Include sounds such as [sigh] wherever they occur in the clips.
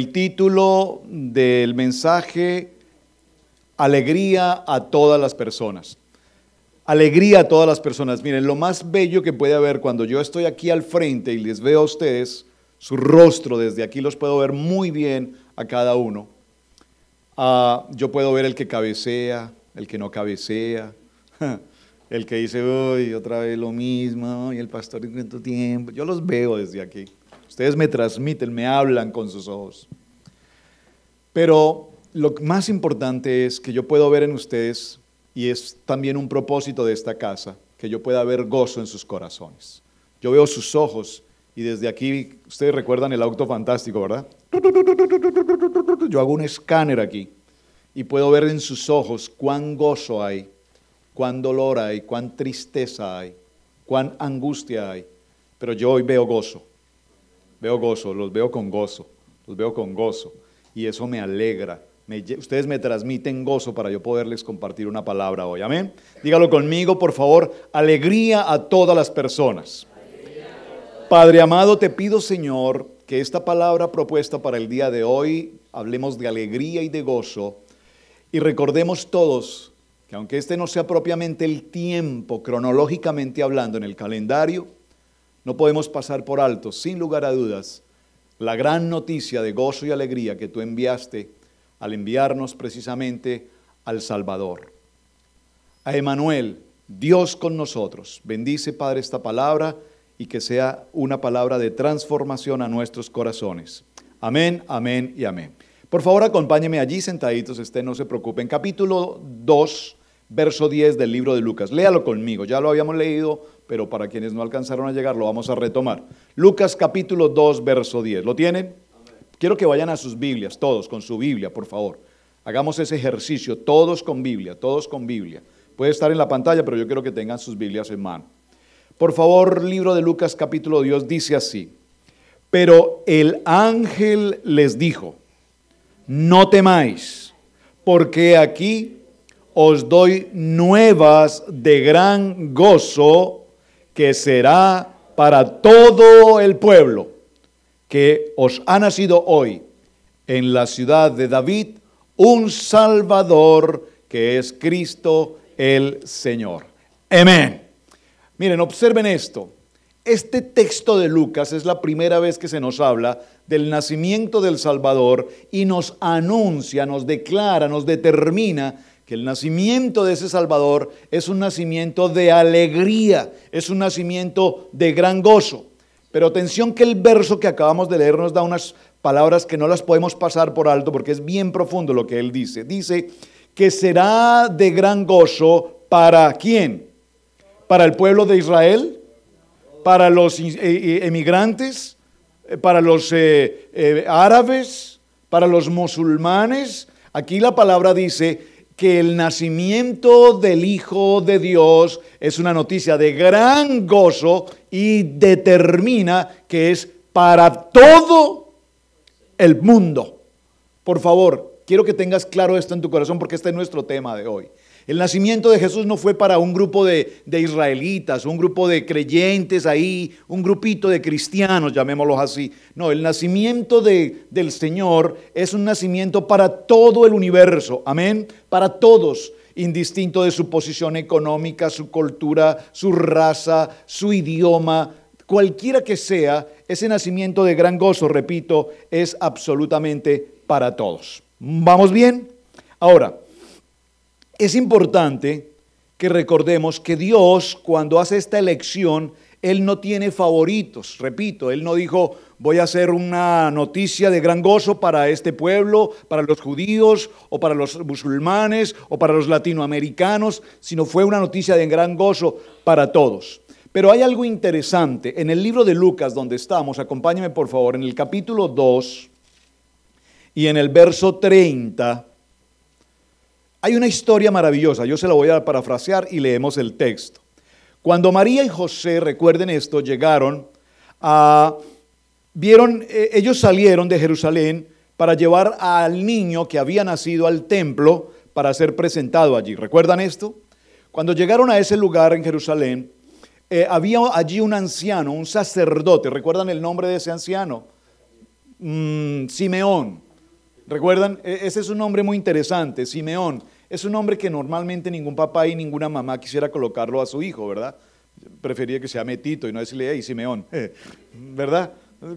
El título del mensaje, Alegría a todas las personas. Alegría a todas las personas. Miren, lo más bello que puede haber cuando yo estoy aquí al frente y les veo a ustedes su rostro, desde aquí los puedo ver muy bien a cada uno. Ah, yo puedo ver el que cabecea, el que no cabecea, [laughs] el que dice, uy, otra vez lo mismo, y el pastor en cuánto tiempo. Yo los veo desde aquí. Ustedes me transmiten, me hablan con sus ojos. Pero lo más importante es que yo puedo ver en ustedes, y es también un propósito de esta casa, que yo pueda ver gozo en sus corazones. Yo veo sus ojos y desde aquí, ustedes recuerdan el auto fantástico, ¿verdad? Yo hago un escáner aquí y puedo ver en sus ojos cuán gozo hay, cuán dolor hay, cuán tristeza hay, cuán angustia hay. Pero yo hoy veo gozo Veo gozo, los veo con gozo, los veo con gozo. Y eso me alegra. ustedes me transmiten gozo para yo poderles compartir una palabra hoy. Amén. Dígalo conmigo, por favor. Alegría a todas las personas. Padre amado, te pido, Señor, que esta palabra propuesta para el día de hoy, hablemos de alegría y de gozo, y recordemos todos que aunque este no sea propiamente el tiempo cronológicamente hablando en el calendario, no podemos pasar por alto, sin lugar a dudas, la gran noticia de gozo y alegría que tú enviaste al enviarnos precisamente al Salvador. A Emanuel, Dios con nosotros. Bendice, Padre, esta palabra y que sea una palabra de transformación a nuestros corazones. Amén, amén y amén. Por favor, acompáñeme allí sentaditos, estén, no se preocupen. Capítulo 2, verso 10 del libro de Lucas. Léalo conmigo, ya lo habíamos leído pero para quienes no alcanzaron a llegar lo vamos a retomar. Lucas capítulo 2, verso 10. ¿Lo tienen? Quiero que vayan a sus Biblias, todos con su Biblia, por favor. Hagamos ese ejercicio, todos con Biblia, todos con Biblia. Puede estar en la pantalla, pero yo quiero que tengan sus Biblias en mano. Por favor, libro de Lucas capítulo 2 dice así. Pero el ángel les dijo, no temáis, porque aquí os doy nuevas de gran gozo que será para todo el pueblo que os ha nacido hoy en la ciudad de David un Salvador que es Cristo el Señor. Amén. Miren, observen esto. Este texto de Lucas es la primera vez que se nos habla del nacimiento del Salvador y nos anuncia, nos declara, nos determina que el nacimiento de ese Salvador es un nacimiento de alegría, es un nacimiento de gran gozo. Pero atención que el verso que acabamos de leer nos da unas palabras que no las podemos pasar por alto porque es bien profundo lo que él dice. Dice que será de gran gozo para quién? Para el pueblo de Israel, para los eh, eh, emigrantes, eh, para los árabes, para los musulmanes. Aquí la palabra dice que el nacimiento del Hijo de Dios es una noticia de gran gozo y determina que es para todo el mundo. Por favor, quiero que tengas claro esto en tu corazón porque este es nuestro tema de hoy. El nacimiento de Jesús no fue para un grupo de, israelitas, un grupo de creyentes ahí, un grupito de cristianos, llamémoslos así. No, el nacimiento de, del Señor es un nacimiento para todo el universo, amén, para todos, indistinto de su posición económica, su cultura, su raza, su idioma, cualquiera que sea, ese nacimiento de gran gozo, repito, es absolutamente para todos. ¿Vamos bien? Ahora, es importante que recordemos que Dios cuando hace esta elección, Él no tiene favoritos. Repito, Él no dijo, voy a hacer una noticia de gran gozo para este pueblo, para los judíos o para los musulmanes o para los latinoamericanos, sino fue una noticia de gran gozo para todos. Pero hay algo interesante. En el libro de Lucas, donde estamos, acompáñame por favor, en el capítulo 2 y en el verso 30 hay una historia maravillosa, yo se la voy a parafrasear y leemos el texto. Cuando María y José, recuerden esto, llegaron a... Vieron, eh, ellos salieron de Jerusalén para llevar al niño que había nacido al templo para ser presentado allí. ¿Recuerdan esto? Cuando llegaron a ese lugar en Jerusalén, eh, había allí un anciano, un sacerdote. ¿Recuerdan el nombre de ese anciano? Mm, Simeón. ¿Recuerdan? E-, ese es un nombre muy interesante, Simeón. Es un nombre que normalmente ningún papá y ninguna mamá quisiera colocarlo a su hijo, ¿verdad? Prefería que se llame Tito y no decirle, hey, Simeón, [laughs] ¿verdad?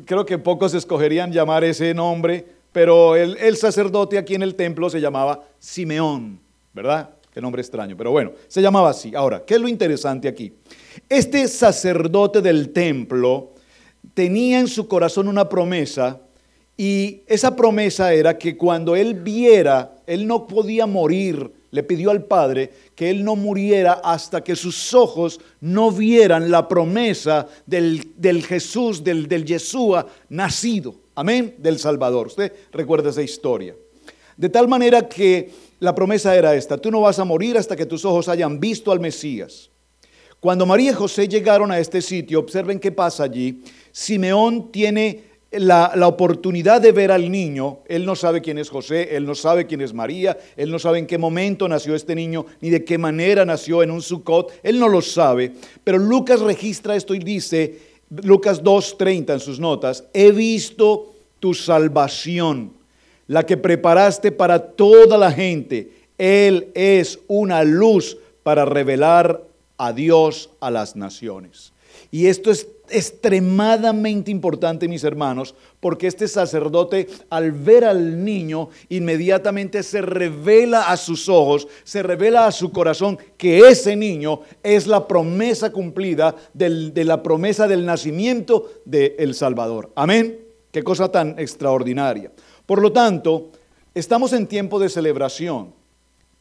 Creo que pocos escogerían llamar ese nombre, pero el, el sacerdote aquí en el templo se llamaba Simeón, ¿verdad? Qué nombre extraño, pero bueno, se llamaba así. Ahora, ¿qué es lo interesante aquí? Este sacerdote del templo tenía en su corazón una promesa y esa promesa era que cuando él viera, él no podía morir, le pidió al Padre que él no muriera hasta que sus ojos no vieran la promesa del, Jesús, del, del Yeshua nacido, amén, del Salvador. Usted recuerda esa historia. De tal manera que la promesa era esta, tú no vas a morir hasta que tus ojos hayan visto al Mesías. Cuando María y José llegaron a este sitio, observen qué pasa allí, Simeón tiene la, oportunidad de ver al niño, él no sabe quién es José, él no sabe quién es María, él no sabe en qué momento nació este niño, ni de qué manera nació en un sucot, él no lo sabe. Pero Lucas registra esto y dice, Lucas 2.30 en sus notas, he visto tu salvación, la que preparaste para toda la gente. Él es una luz para revelar a Dios a las naciones. Y esto es extremadamente importante, mis hermanos, porque este sacerdote al ver al niño inmediatamente se revela a sus ojos, se revela a su corazón que ese niño es la promesa cumplida de la promesa del nacimiento de El Salvador. Amén. Qué cosa tan extraordinaria. Por lo tanto, estamos en tiempo de celebración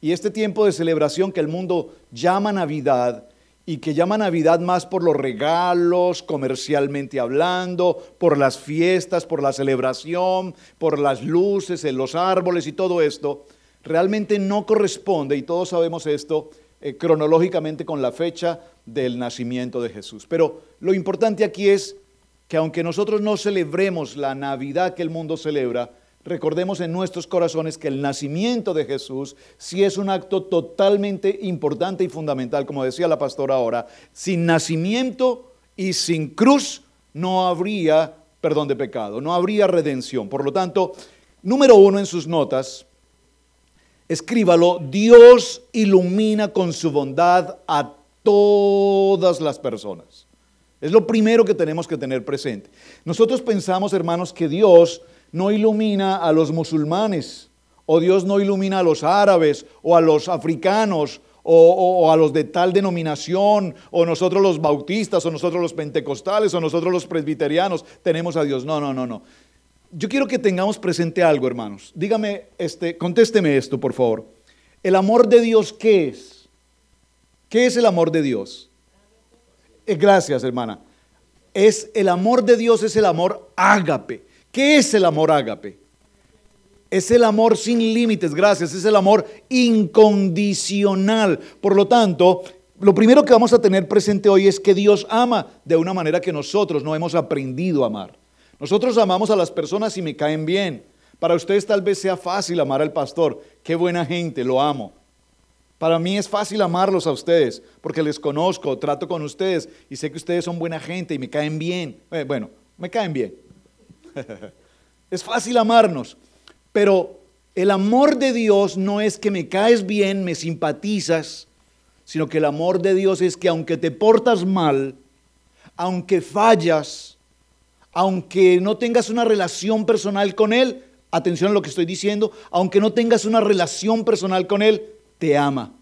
y este tiempo de celebración que el mundo llama Navidad, y que llama Navidad más por los regalos, comercialmente hablando, por las fiestas, por la celebración, por las luces, en los árboles y todo esto, realmente no corresponde, y todos sabemos esto, eh, cronológicamente con la fecha del nacimiento de Jesús. Pero lo importante aquí es que aunque nosotros no celebremos la Navidad que el mundo celebra, recordemos en nuestros corazones que el nacimiento de Jesús sí es un acto totalmente importante y fundamental, como decía la pastora ahora, sin nacimiento y sin cruz no habría perdón de pecado, no habría redención. Por lo tanto, número uno en sus notas, escríbalo, Dios ilumina con su bondad a todas las personas. Es lo primero que tenemos que tener presente. Nosotros pensamos, hermanos, que Dios no ilumina a los musulmanes, o Dios no ilumina a los árabes, o a los africanos, o, a los de tal denominación, o nosotros los bautistas, o nosotros los pentecostales, o nosotros los presbiterianos, tenemos a Dios. No, no, no, no. Yo quiero que tengamos presente algo, hermanos. Dígame, este, contésteme esto, por favor. ¿El amor de Dios qué es? ¿Qué es el amor de Dios? Eh, gracias, hermana. Es el amor de Dios, es el amor ágape. ¿Qué es el amor ágape? Es el amor sin límites, gracias, es el amor incondicional. Por lo tanto, lo primero que vamos a tener presente hoy es que Dios ama de una manera que nosotros no hemos aprendido a amar. Nosotros amamos a las personas y me caen bien. Para ustedes tal vez sea fácil amar al pastor. Qué buena gente, lo amo. Para mí es fácil amarlos a ustedes porque les conozco, trato con ustedes y sé que ustedes son buena gente y me caen bien. Eh, bueno, me caen bien. [laughs] es fácil amarnos, pero el amor de Dios no es que me caes bien, me simpatizas, sino que el amor de Dios es que aunque te portas mal, aunque fallas, aunque no tengas una relación personal con Él, atención a lo que estoy diciendo, aunque no tengas una relación personal con Él, te ama.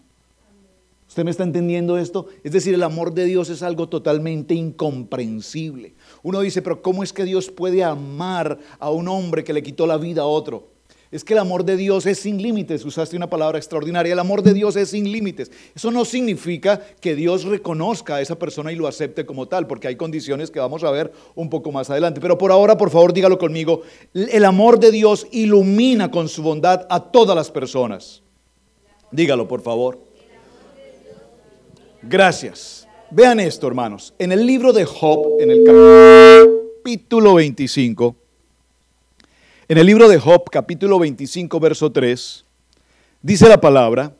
¿Usted me está entendiendo esto? Es decir, el amor de Dios es algo totalmente incomprensible. Uno dice, pero ¿cómo es que Dios puede amar a un hombre que le quitó la vida a otro? Es que el amor de Dios es sin límites. Usaste una palabra extraordinaria. El amor de Dios es sin límites. Eso no significa que Dios reconozca a esa persona y lo acepte como tal, porque hay condiciones que vamos a ver un poco más adelante. Pero por ahora, por favor, dígalo conmigo. El amor de Dios ilumina con su bondad a todas las personas. Dígalo, por favor. Gracias. Vean esto, hermanos. En el libro de Job, en el capítulo 25, en el libro de Job, capítulo 25, verso 3, dice la palabra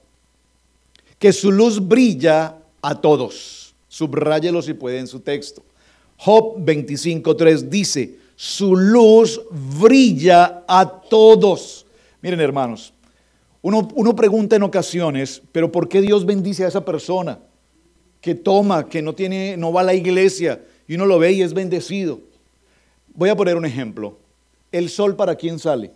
que su luz brilla a todos. Subráyelo si puede en su texto. Job 25, 3 dice, su luz brilla a todos. Miren, hermanos, uno, uno pregunta en ocasiones, pero ¿por qué Dios bendice a esa persona? que toma, que no, tiene, no va a la iglesia y uno lo ve y es bendecido. Voy a poner un ejemplo. ¿El sol para quién sale?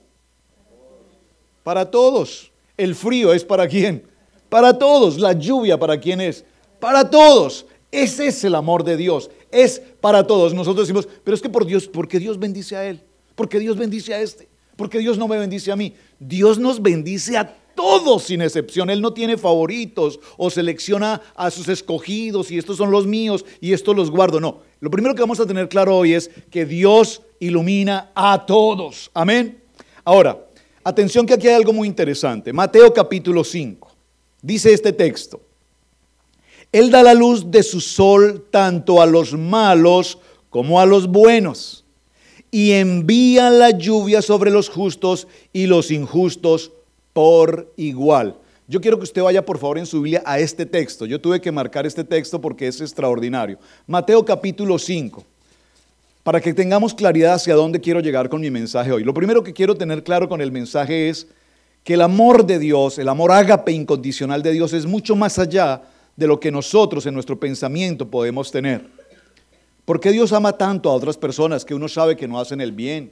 Para todos. ¿El frío es para quién? Para todos. ¿La lluvia para quién es? Para todos. Ese es el amor de Dios. Es para todos. Nosotros decimos, pero es que por Dios, porque Dios bendice a él, porque Dios bendice a este, porque Dios no me bendice a mí. Dios nos bendice a todos sin excepción. Él no tiene favoritos o selecciona a sus escogidos y estos son los míos y estos los guardo. No, lo primero que vamos a tener claro hoy es que Dios ilumina a todos. Amén. Ahora, atención que aquí hay algo muy interesante. Mateo capítulo 5. Dice este texto. Él da la luz de su sol tanto a los malos como a los buenos, y envía la lluvia sobre los justos y los injustos igual. Yo quiero que usted vaya por favor en su Biblia a este texto. Yo tuve que marcar este texto porque es extraordinario. Mateo capítulo 5, para que tengamos claridad hacia dónde quiero llegar con mi mensaje hoy. Lo primero que quiero tener claro con el mensaje es que el amor de Dios, el amor ágape incondicional de Dios es mucho más allá de lo que nosotros en nuestro pensamiento podemos tener. porque Dios ama tanto a otras personas que uno sabe que no hacen el bien?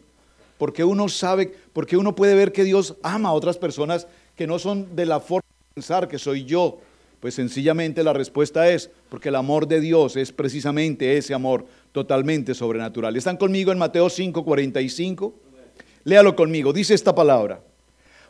porque uno sabe, porque uno puede ver que Dios ama a otras personas que no son de la forma de pensar que soy yo. Pues sencillamente la respuesta es, porque el amor de Dios es precisamente ese amor totalmente sobrenatural. ¿Están conmigo en Mateo 5, 45? Léalo conmigo, dice esta palabra,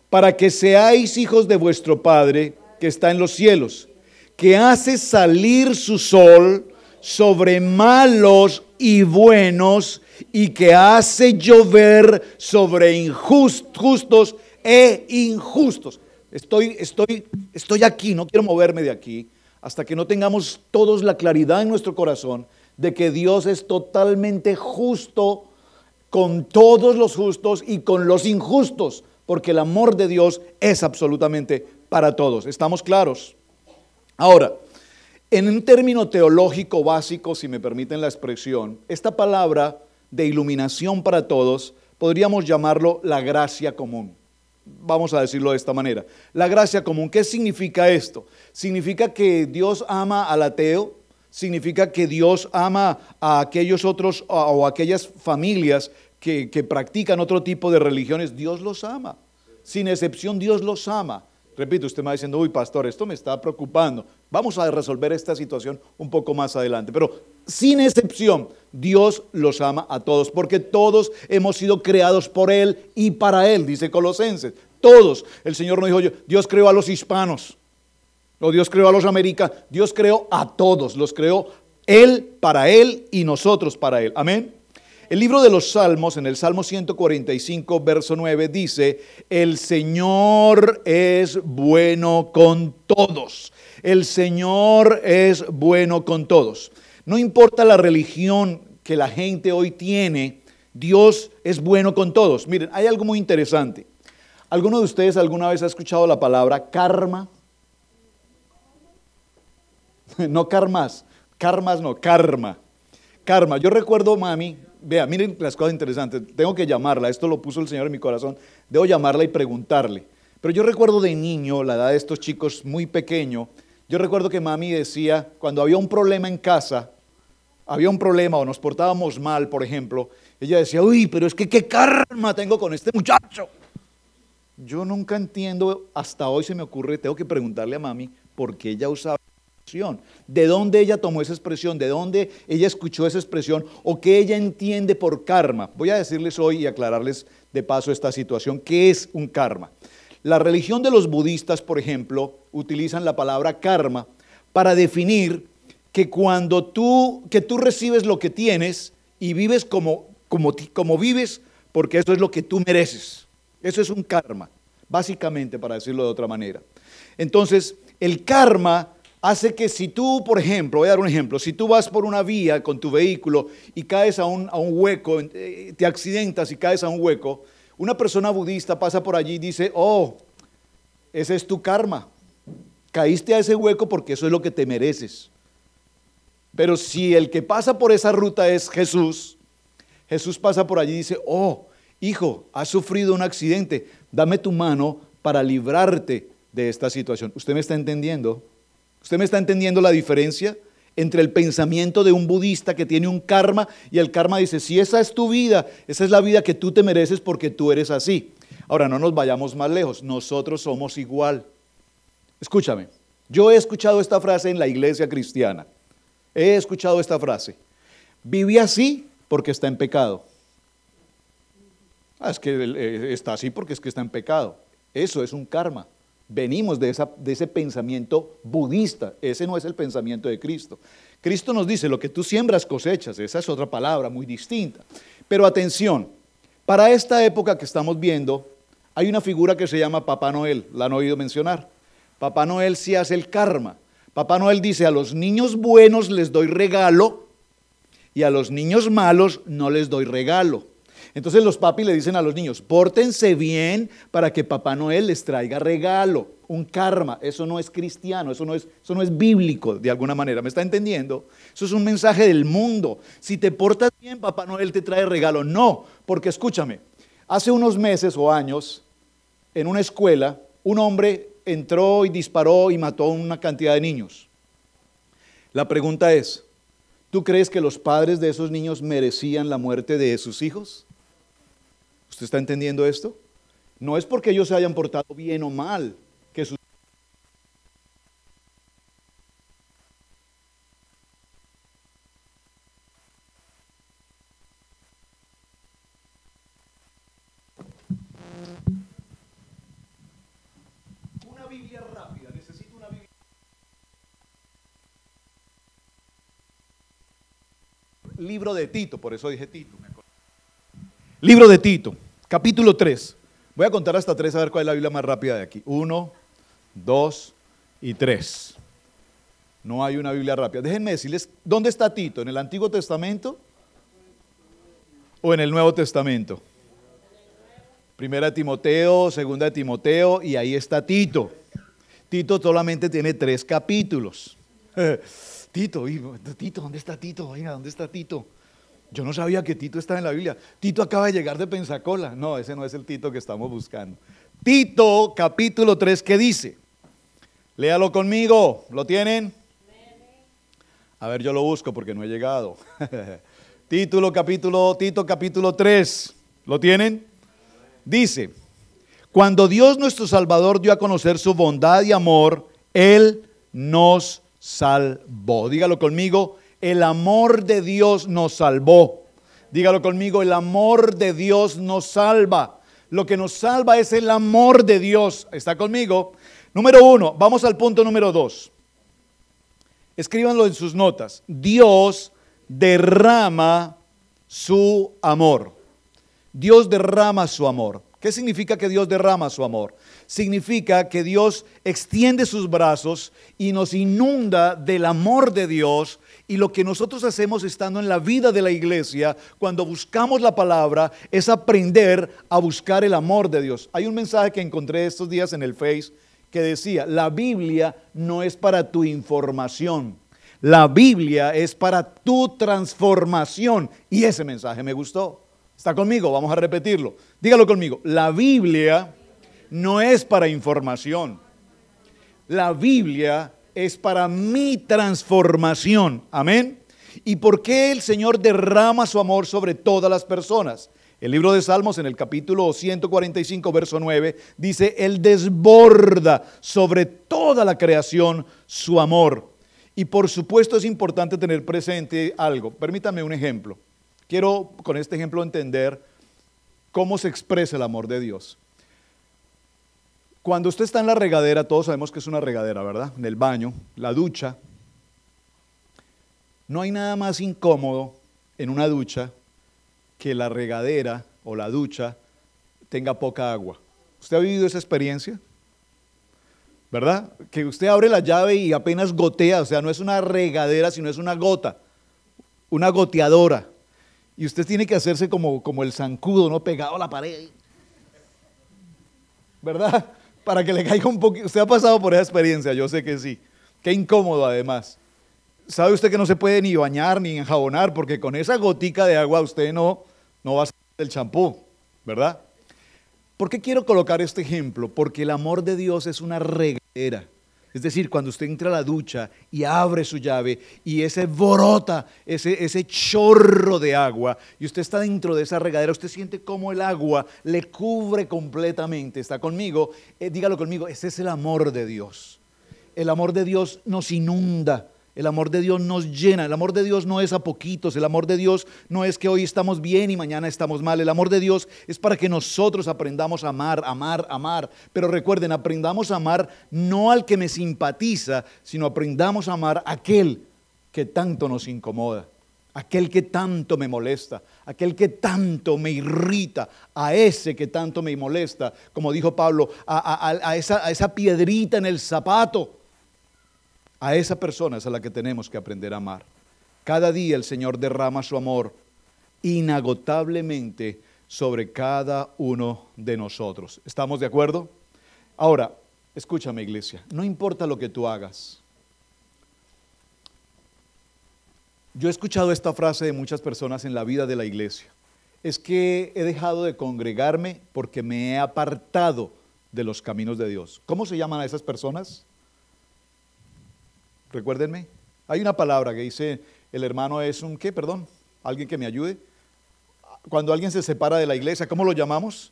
para que seáis hijos de vuestro Padre que está en los cielos, que hace salir su sol sobre malos y buenos y que hace llover sobre injustos justos e injustos. Estoy, estoy, estoy aquí, no quiero moverme de aquí hasta que no tengamos todos la claridad en nuestro corazón de que Dios es totalmente justo con todos los justos y con los injustos, porque el amor de Dios es absolutamente para todos. ¿Estamos claros? Ahora, en un término teológico básico, si me permiten la expresión, esta palabra de iluminación para todos, podríamos llamarlo la gracia común. Vamos a decirlo de esta manera. La gracia común, ¿qué significa esto? Significa que Dios ama al ateo, significa que Dios ama a aquellos otros o aquellas familias que, que practican otro tipo de religiones. Dios los ama. Sin excepción, Dios los ama. Repito, usted me va diciendo, uy, pastor, esto me está preocupando. Vamos a resolver esta situación un poco más adelante. Pero sin excepción. Dios los ama a todos, porque todos hemos sido creados por Él y para Él, dice Colosenses. Todos. El Señor no dijo yo, Dios creó a los hispanos, o Dios creó a los americanos, Dios creó a todos, los creó Él para Él y nosotros para Él. Amén. El libro de los Salmos, en el Salmo 145, verso 9, dice, el Señor es bueno con todos. El Señor es bueno con todos. No importa la religión que la gente hoy tiene, Dios es bueno con todos. Miren, hay algo muy interesante. ¿Alguno de ustedes alguna vez ha escuchado la palabra karma? [laughs] No karmas, karmas no, karma. Karma, yo recuerdo, mami, vea, miren las cosas interesantes, tengo que llamarla, esto lo puso el Señor en mi corazón, debo llamarla y preguntarle. Pero yo recuerdo de niño, la edad de estos chicos muy pequeño, yo recuerdo que mami decía, cuando había un problema en casa, había un problema o nos portábamos mal, por ejemplo, ella decía, uy, pero es que qué karma tengo con este muchacho. Yo nunca entiendo, hasta hoy se me ocurre, tengo que preguntarle a mami por qué ella usaba esa expresión, de dónde ella tomó esa expresión, de dónde ella escuchó esa expresión o qué ella entiende por karma. Voy a decirles hoy y aclararles de paso esta situación, qué es un karma. La religión de los budistas, por ejemplo, utilizan la palabra karma para definir que cuando tú, que tú recibes lo que tienes y vives como, como, como vives, porque eso es lo que tú mereces. Eso es un karma, básicamente, para decirlo de otra manera. Entonces, el karma hace que si tú, por ejemplo, voy a dar un ejemplo, si tú vas por una vía con tu vehículo y caes a un, a un hueco, eh, te accidentas y caes a un hueco, una persona budista pasa por allí y dice, oh, ese es tu karma, caíste a ese hueco porque eso es lo que te mereces. Pero si el que pasa por esa ruta es Jesús, Jesús pasa por allí y dice, oh, hijo, has sufrido un accidente, dame tu mano para librarte de esta situación. ¿Usted me está entendiendo? ¿Usted me está entendiendo la diferencia entre el pensamiento de un budista que tiene un karma y el karma dice, si esa es tu vida, esa es la vida que tú te mereces porque tú eres así? Ahora, no nos vayamos más lejos, nosotros somos igual. Escúchame, yo he escuchado esta frase en la iglesia cristiana. He escuchado esta frase. Viví así porque está en pecado. Ah, es que eh, está así porque es que está en pecado. Eso es un karma. Venimos de, de ese pensamiento budista. Ese no es el pensamiento de Cristo. Cristo nos dice, lo que tú siembras cosechas. Esa es otra palabra muy distinta. Pero atención, para esta época que estamos viendo, hay una figura que se llama Papá Noel. La han oído mencionar. Papá Noel sí hace el karma. Papá Noel dice, a los niños buenos les doy regalo y a los niños malos no les doy regalo. Entonces los papis le dicen a los niños, pórtense bien para que Papá Noel les traiga regalo, un karma. Eso no es cristiano, eso no es, eso no es bíblico de alguna manera. ¿Me está entendiendo? Eso es un mensaje del mundo. Si te portas bien, Papá Noel te trae regalo. No, porque escúchame, hace unos meses o años, en una escuela, un hombre entró y disparó y mató a una cantidad de niños. La pregunta es, ¿tú crees que los padres de esos niños merecían la muerte de sus hijos? ¿Usted está entendiendo esto? No es porque ellos se hayan portado bien o mal, libro de Tito, por eso dije Tito. Libro de Tito, capítulo 3. Voy a contar hasta 3 a ver cuál es la Biblia más rápida de aquí. 1, 2 y 3. No hay una Biblia rápida. Déjenme decirles, ¿dónde está Tito? ¿En el Antiguo Testamento o en el Nuevo Testamento? Primera Timoteo, segunda de Timoteo y ahí está Tito. Tito solamente tiene tres capítulos. [laughs] Tito, Tito, ¿dónde está Tito? Oiga, ¿dónde está Tito? Yo no sabía que Tito estaba en la Biblia. Tito acaba de llegar de Pensacola. No, ese no es el Tito que estamos buscando. Tito capítulo 3, ¿qué dice? Léalo conmigo. ¿Lo tienen? A ver, yo lo busco porque no he llegado. [laughs] Título capítulo, Tito capítulo 3. ¿Lo tienen? Dice, cuando Dios nuestro Salvador dio a conocer su bondad y amor, Él nos salvó. Dígalo conmigo, el amor de Dios nos salvó. Dígalo conmigo, el amor de Dios nos salva. Lo que nos salva es el amor de Dios. ¿Está conmigo? Número uno, vamos al punto número dos. Escríbanlo en sus notas. Dios derrama su amor. Dios derrama su amor. ¿Qué significa que Dios derrama su amor? significa que Dios extiende sus brazos y nos inunda del amor de Dios. Y lo que nosotros hacemos estando en la vida de la iglesia, cuando buscamos la palabra, es aprender a buscar el amor de Dios. Hay un mensaje que encontré estos días en el Face que decía, la Biblia no es para tu información. La Biblia es para tu transformación. Y ese mensaje me gustó. Está conmigo, vamos a repetirlo. Dígalo conmigo. La Biblia no es para información. La Biblia es para mi transformación. Amén. ¿Y por qué el Señor derrama su amor sobre todas las personas? El libro de Salmos en el capítulo 145, verso 9, dice, Él desborda sobre toda la creación su amor. Y por supuesto es importante tener presente algo. permítame un ejemplo. Quiero con este ejemplo entender cómo se expresa el amor de Dios. Cuando usted está en la regadera, todos sabemos que es una regadera, ¿verdad? En el baño, la ducha. No hay nada más incómodo en una ducha que la regadera o la ducha tenga poca agua. ¿Usted ha vivido esa experiencia? ¿Verdad? Que usted abre la llave y apenas gotea, o sea, no es una regadera, sino es una gota, una goteadora. Y usted tiene que hacerse como, como el zancudo, ¿no? Pegado a la pared. ¿Verdad? para que le caiga un poquito. Usted ha pasado por esa experiencia, yo sé que sí. Qué incómodo además. ¿Sabe usted que no se puede ni bañar ni enjabonar? Porque con esa gotica de agua usted no, no va a salir del champú, ¿verdad? ¿Por qué quiero colocar este ejemplo? Porque el amor de Dios es una regadera. Es decir, cuando usted entra a la ducha y abre su llave y ese borota, ese, ese chorro de agua, y usted está dentro de esa regadera, usted siente como el agua le cubre completamente. ¿Está conmigo? Eh, dígalo conmigo, ese es el amor de Dios. El amor de Dios nos inunda el amor de Dios nos llena. El amor de Dios no es a poquitos. El amor de Dios no es que hoy estamos bien y mañana estamos mal. El amor de Dios es para que nosotros aprendamos a amar, amar, amar. Pero recuerden, aprendamos a amar no al que me simpatiza, sino aprendamos a amar a aquel que tanto nos incomoda aquel que tanto me molesta, aquel que tanto me irrita, a ese que tanto me molesta, como dijo Pablo, a, esa, a, esa, piedrita en el zapato a esa persona es a la que tenemos que aprender a amar. Cada día el Señor derrama su amor inagotablemente sobre cada uno de nosotros. ¿Estamos de acuerdo? Ahora, escúchame iglesia, no importa lo que tú hagas. Yo he escuchado esta frase de muchas personas en la vida de la iglesia. Es que he dejado de congregarme porque me he apartado de los caminos de Dios. ¿Cómo se llaman a esas personas? Recuérdenme. Hay una palabra que dice, el hermano es un qué, perdón, alguien que me ayude. Cuando alguien se separa de la iglesia, ¿cómo lo llamamos?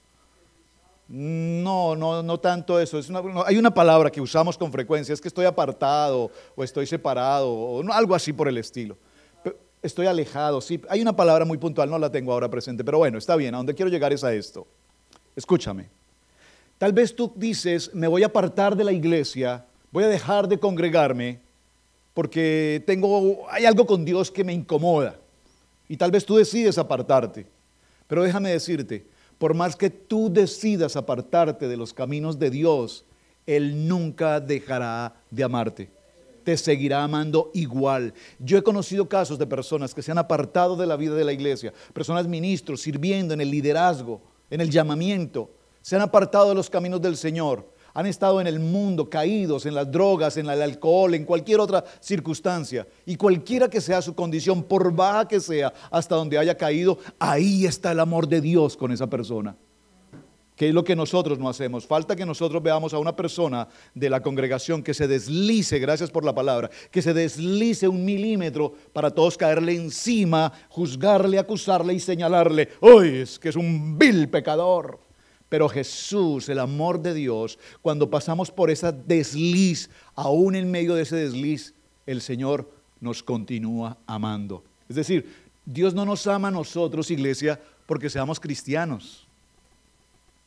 No, no, no tanto eso. hay una palabra que usamos con frecuencia, es que estoy apartado o estoy separado o algo así por el estilo. estoy alejado, sí. Hay una palabra muy puntual, no la tengo ahora presente, pero bueno, está bien, a donde quiero llegar es a esto. Escúchame. Tal vez tú dices, me voy a apartar de la iglesia, voy a dejar de congregarme porque tengo, hay algo con Dios que me incomoda. Y tal vez tú decides apartarte. Pero déjame decirte, por más que tú decidas apartarte de los caminos de Dios, Él nunca dejará de amarte. Te seguirá amando igual. Yo he conocido casos de personas que se han apartado de la vida de la iglesia, personas ministros, sirviendo en el liderazgo, en el llamamiento, se han apartado de los caminos del Señor han estado en el mundo, caídos en las drogas, en el alcohol, en cualquier otra circunstancia. Y cualquiera que sea su condición, por baja que sea, hasta donde haya caído, ahí está el amor de Dios con esa persona. ¿Qué es lo que nosotros no hacemos. Falta que nosotros veamos a una persona de la congregación que se deslice, gracias por la palabra, que se deslice un milímetro para todos caerle encima, juzgarle, acusarle y señalarle. hoy es que es un vil pecador! Pero Jesús, el amor de Dios, cuando pasamos por esa desliz, aún en medio de ese desliz, el Señor nos continúa amando. Es decir, Dios no nos ama a nosotros, iglesia, porque seamos cristianos.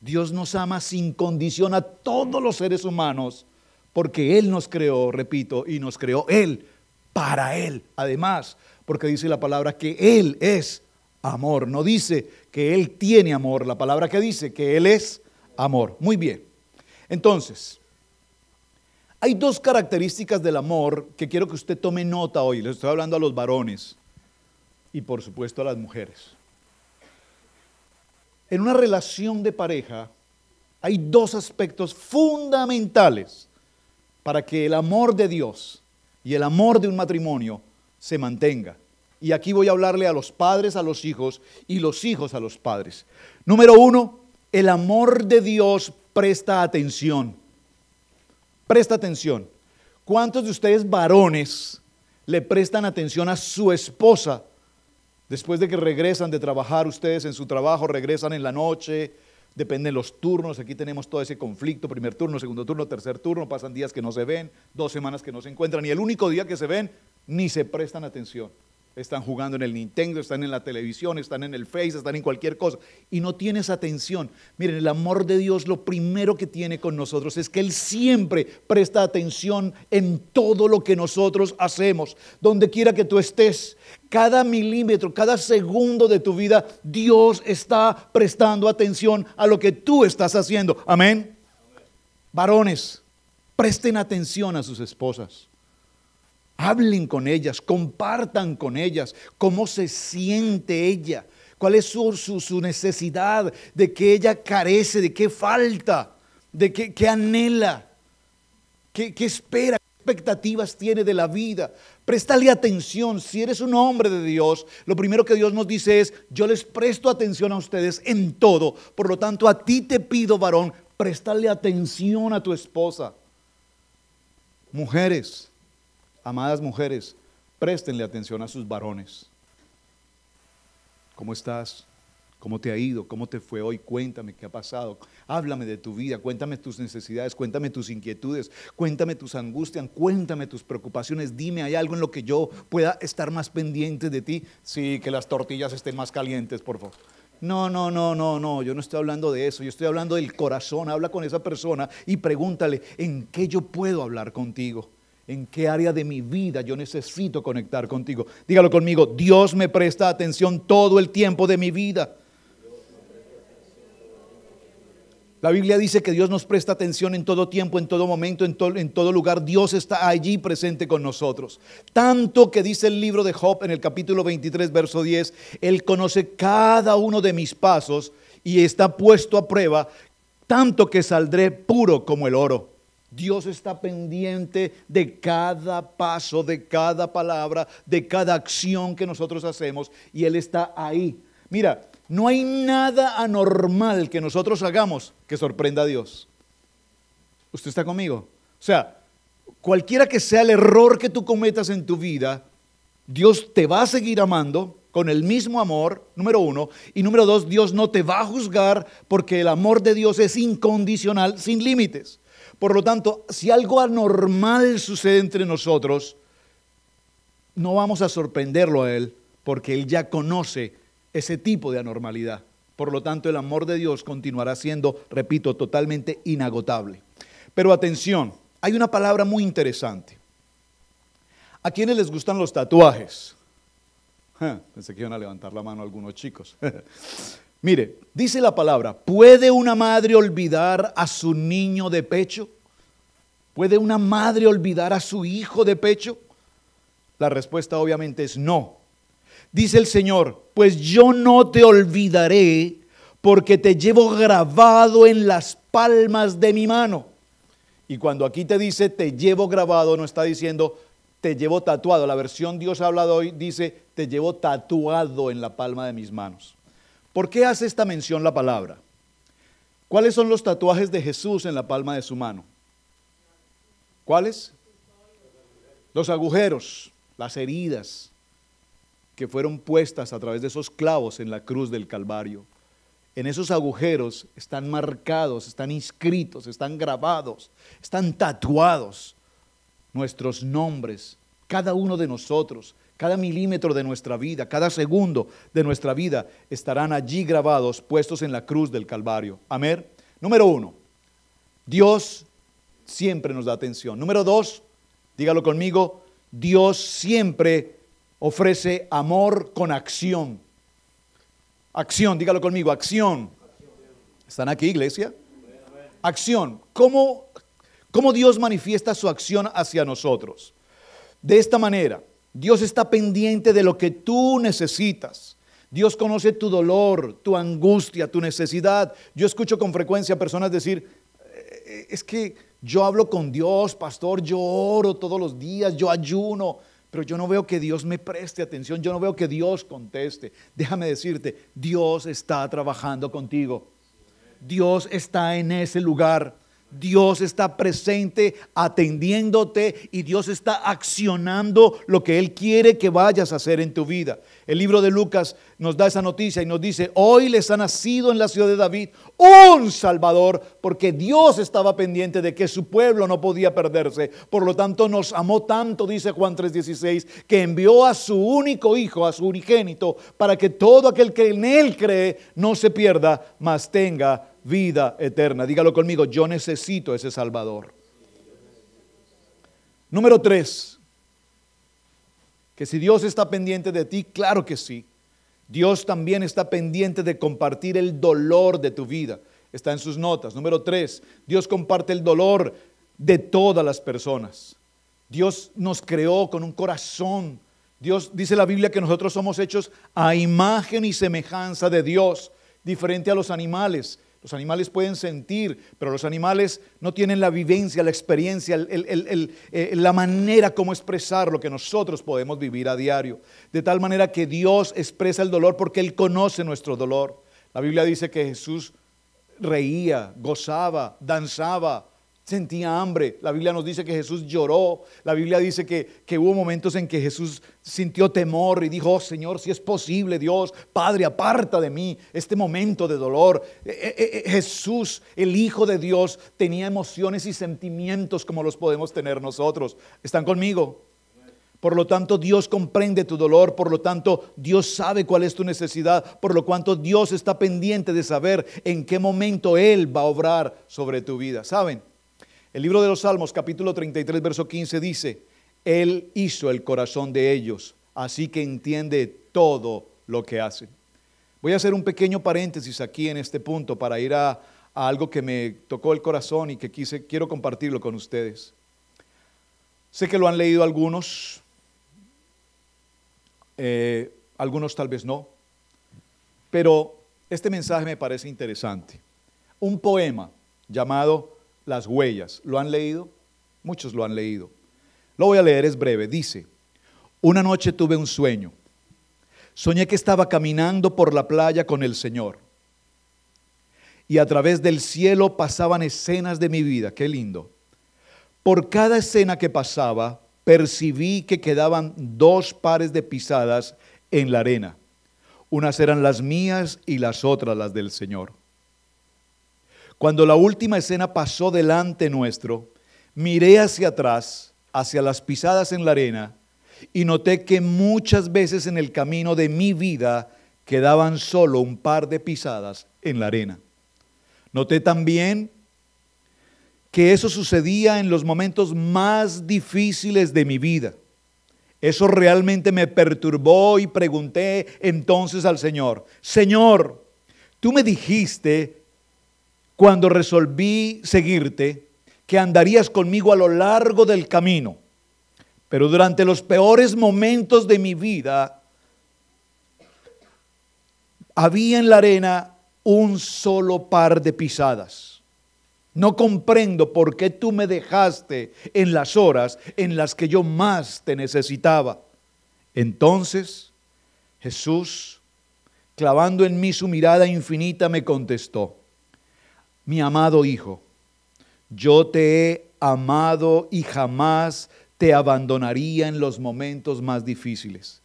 Dios nos ama sin condición a todos los seres humanos, porque Él nos creó, repito, y nos creó Él, para Él. Además, porque dice la palabra que Él es amor. No dice que Él tiene amor. La palabra que dice que Él es amor. Muy bien. Entonces, hay dos características del amor que quiero que usted tome nota hoy. Les estoy hablando a los varones y por supuesto a las mujeres. En una relación de pareja hay dos aspectos fundamentales para que el amor de Dios y el amor de un matrimonio se mantenga. Y aquí voy a hablarle a los padres, a los hijos y los hijos a los padres. Número uno, el amor de Dios presta atención. Presta atención. ¿Cuántos de ustedes varones le prestan atención a su esposa después de que regresan de trabajar ustedes en su trabajo, regresan en la noche, dependen los turnos, aquí tenemos todo ese conflicto, primer turno, segundo turno, tercer turno, pasan días que no se ven, dos semanas que no se encuentran y el único día que se ven ni se prestan atención. Están jugando en el Nintendo, están en la televisión, están en el Face, están en cualquier cosa. Y no tienes atención. Miren, el amor de Dios lo primero que tiene con nosotros es que Él siempre presta atención en todo lo que nosotros hacemos. Donde quiera que tú estés, cada milímetro, cada segundo de tu vida, Dios está prestando atención a lo que tú estás haciendo. Amén. Amén. Varones, presten atención a sus esposas. Hablen con ellas, compartan con ellas cómo se siente ella, cuál es su, necesidad, de qué ella carece, de qué falta, de qué, anhela, qué, qué espera, expectativas tiene de la vida. Préstale atención. Si eres un hombre de Dios, lo primero que Dios nos dice es, yo les presto atención a ustedes en todo. Por lo tanto, a ti te pido, varón, prestarle atención a tu esposa. Mujeres, Amadas mujeres, préstenle atención a sus varones. ¿Cómo estás? ¿Cómo te ha ido? ¿Cómo te fue hoy? Cuéntame qué ha pasado. Háblame de tu vida, cuéntame tus necesidades, cuéntame tus inquietudes, cuéntame tus angustias, cuéntame tus preocupaciones. Dime, ¿hay algo en lo que yo pueda estar más pendiente de ti? Sí, que las tortillas estén más calientes, por favor. No, no, no, no, no, yo no estoy hablando de eso, yo estoy hablando del corazón. Habla con esa persona y pregúntale, ¿en qué yo puedo hablar contigo? en qué área de mi vida yo necesito conectar contigo. Dígalo conmigo, Dios me presta atención todo el tiempo de mi vida. La Biblia dice que Dios nos presta atención en todo tiempo, en todo momento, en, todo lugar. Dios está allí presente con nosotros. Tanto que dice el libro de Job en el capítulo 23, verso 10, Él conoce cada uno de mis pasos y está puesto a prueba, tanto que saldré puro como el oro. Dios está pendiente de cada paso, de cada palabra, de cada acción que nosotros hacemos y Él está ahí. Mira, no hay nada anormal que nosotros hagamos que sorprenda a Dios. ¿Usted está conmigo? O sea, cualquiera que sea el error que tú cometas en tu vida, Dios te va a seguir amando con el mismo amor, número uno. Y número dos, Dios no te va a juzgar porque el amor de Dios es incondicional, sin límites. Por lo tanto, si algo anormal sucede entre nosotros, no vamos a sorprenderlo a Él, porque Él ya conoce ese tipo de anormalidad. Por lo tanto, el amor de Dios continuará siendo, repito, totalmente inagotable. Pero atención, hay una palabra muy interesante. ¿A quiénes les gustan los tatuajes? [laughs] Pensé que iban a levantar la mano algunos chicos. [laughs] Mire, dice la palabra, ¿puede una madre olvidar a su niño de pecho? ¿Puede una madre olvidar a su hijo de pecho? La respuesta obviamente es no. Dice el Señor, pues yo no te olvidaré porque te llevo grabado en las palmas de mi mano. Y cuando aquí te dice te llevo grabado, no está diciendo te llevo tatuado. La versión Dios ha hablado hoy dice te llevo tatuado en la palma de mis manos. ¿Por qué hace esta mención la palabra? ¿Cuáles son los tatuajes de Jesús en la palma de su mano? ¿Cuáles? Los agujeros, las heridas que fueron puestas a través de esos clavos en la cruz del Calvario. En esos agujeros están marcados, están inscritos, están grabados, están tatuados nuestros nombres, cada uno de nosotros, cada milímetro de nuestra vida, cada segundo de nuestra vida estarán allí grabados, puestos en la cruz del Calvario. Amén. Número uno, Dios siempre nos da atención. Número dos, dígalo conmigo, Dios siempre ofrece amor con acción. Acción, dígalo conmigo, acción. ¿Están aquí, iglesia? Acción. ¿Cómo, cómo Dios manifiesta su acción hacia nosotros? De esta manera, Dios está pendiente de lo que tú necesitas. Dios conoce tu dolor, tu angustia, tu necesidad. Yo escucho con frecuencia a personas decir, eh, es que yo hablo con Dios, pastor, yo oro todos los días, yo ayuno, pero yo no veo que Dios me preste atención, yo no veo que Dios conteste. Déjame decirte, Dios está trabajando contigo. Dios está en ese lugar. Dios está presente atendiéndote y Dios está accionando lo que Él quiere que vayas a hacer en tu vida. El libro de Lucas nos da esa noticia y nos dice, hoy les ha nacido en la ciudad de David un Salvador, porque Dios estaba pendiente de que su pueblo no podía perderse. Por lo tanto, nos amó tanto, dice Juan 3:16, que envió a su único hijo, a su unigénito, para que todo aquel que en Él cree no se pierda, mas tenga vida eterna. Dígalo conmigo, yo necesito ese Salvador. Número tres, que si Dios está pendiente de ti, claro que sí. Dios también está pendiente de compartir el dolor de tu vida. Está en sus notas. Número tres, Dios comparte el dolor de todas las personas. Dios nos creó con un corazón. Dios dice la Biblia que nosotros somos hechos a imagen y semejanza de Dios, diferente a los animales. Los animales pueden sentir, pero los animales no tienen la vivencia, la experiencia, eh, la manera como expresar lo que nosotros podemos vivir a diario. De tal manera que Dios expresa el dolor porque Él conoce nuestro dolor. La Biblia dice que Jesús reía, gozaba, danzaba, sentía hambre. La Biblia nos dice que Jesús lloró. La Biblia dice que, hubo momentos en que Jesús sintió temor y dijo, oh, Señor, si es posible, Dios, Padre, aparta de mí este momento de dolor. E, e, e, Jesús, el Hijo de Dios, tenía emociones y sentimientos como los podemos tener nosotros. ¿Están conmigo? Por lo tanto, Dios comprende tu dolor, por lo tanto, Dios sabe cuál es tu necesidad, por lo cuanto Dios está pendiente de saber en qué momento Él va a obrar sobre tu vida. ¿Saben? El libro de los Salmos, capítulo 33, verso 15 dice, Él hizo el corazón de ellos, así que entiende todo lo que hacen. Voy a hacer un pequeño paréntesis aquí en este punto para ir a, algo que me tocó el corazón y que quise, quiero compartirlo con ustedes. Sé que lo han leído algunos, eh, algunos tal vez no, pero este mensaje me parece interesante. Un poema llamado las huellas. ¿Lo han leído? Muchos lo han leído. Lo voy a leer, es breve. Dice, una noche tuve un sueño. Soñé que estaba caminando por la playa con el Señor. Y a través del cielo pasaban escenas de mi vida. Qué lindo. Por cada escena que pasaba, percibí que quedaban dos pares de pisadas en la arena. Unas eran las mías y las otras las del Señor. Cuando la última escena pasó delante nuestro, miré hacia atrás, hacia las pisadas en la arena, y noté que muchas veces en el camino de mi vida quedaban solo un par de pisadas en la arena. Noté también que eso sucedía en los momentos más difíciles de mi vida. Eso realmente me perturbó y pregunté entonces al Señor, Señor, tú me dijiste cuando resolví seguirte que andarías conmigo a lo largo del camino. Pero durante los peores momentos de mi vida, había en la arena un solo par de pisadas. No comprendo por qué tú me dejaste en las horas en las que yo más te necesitaba. Entonces Jesús, clavando en mí su mirada infinita, me contestó, mi amado Hijo, yo te he amado y jamás te abandonaría en los momentos más difíciles.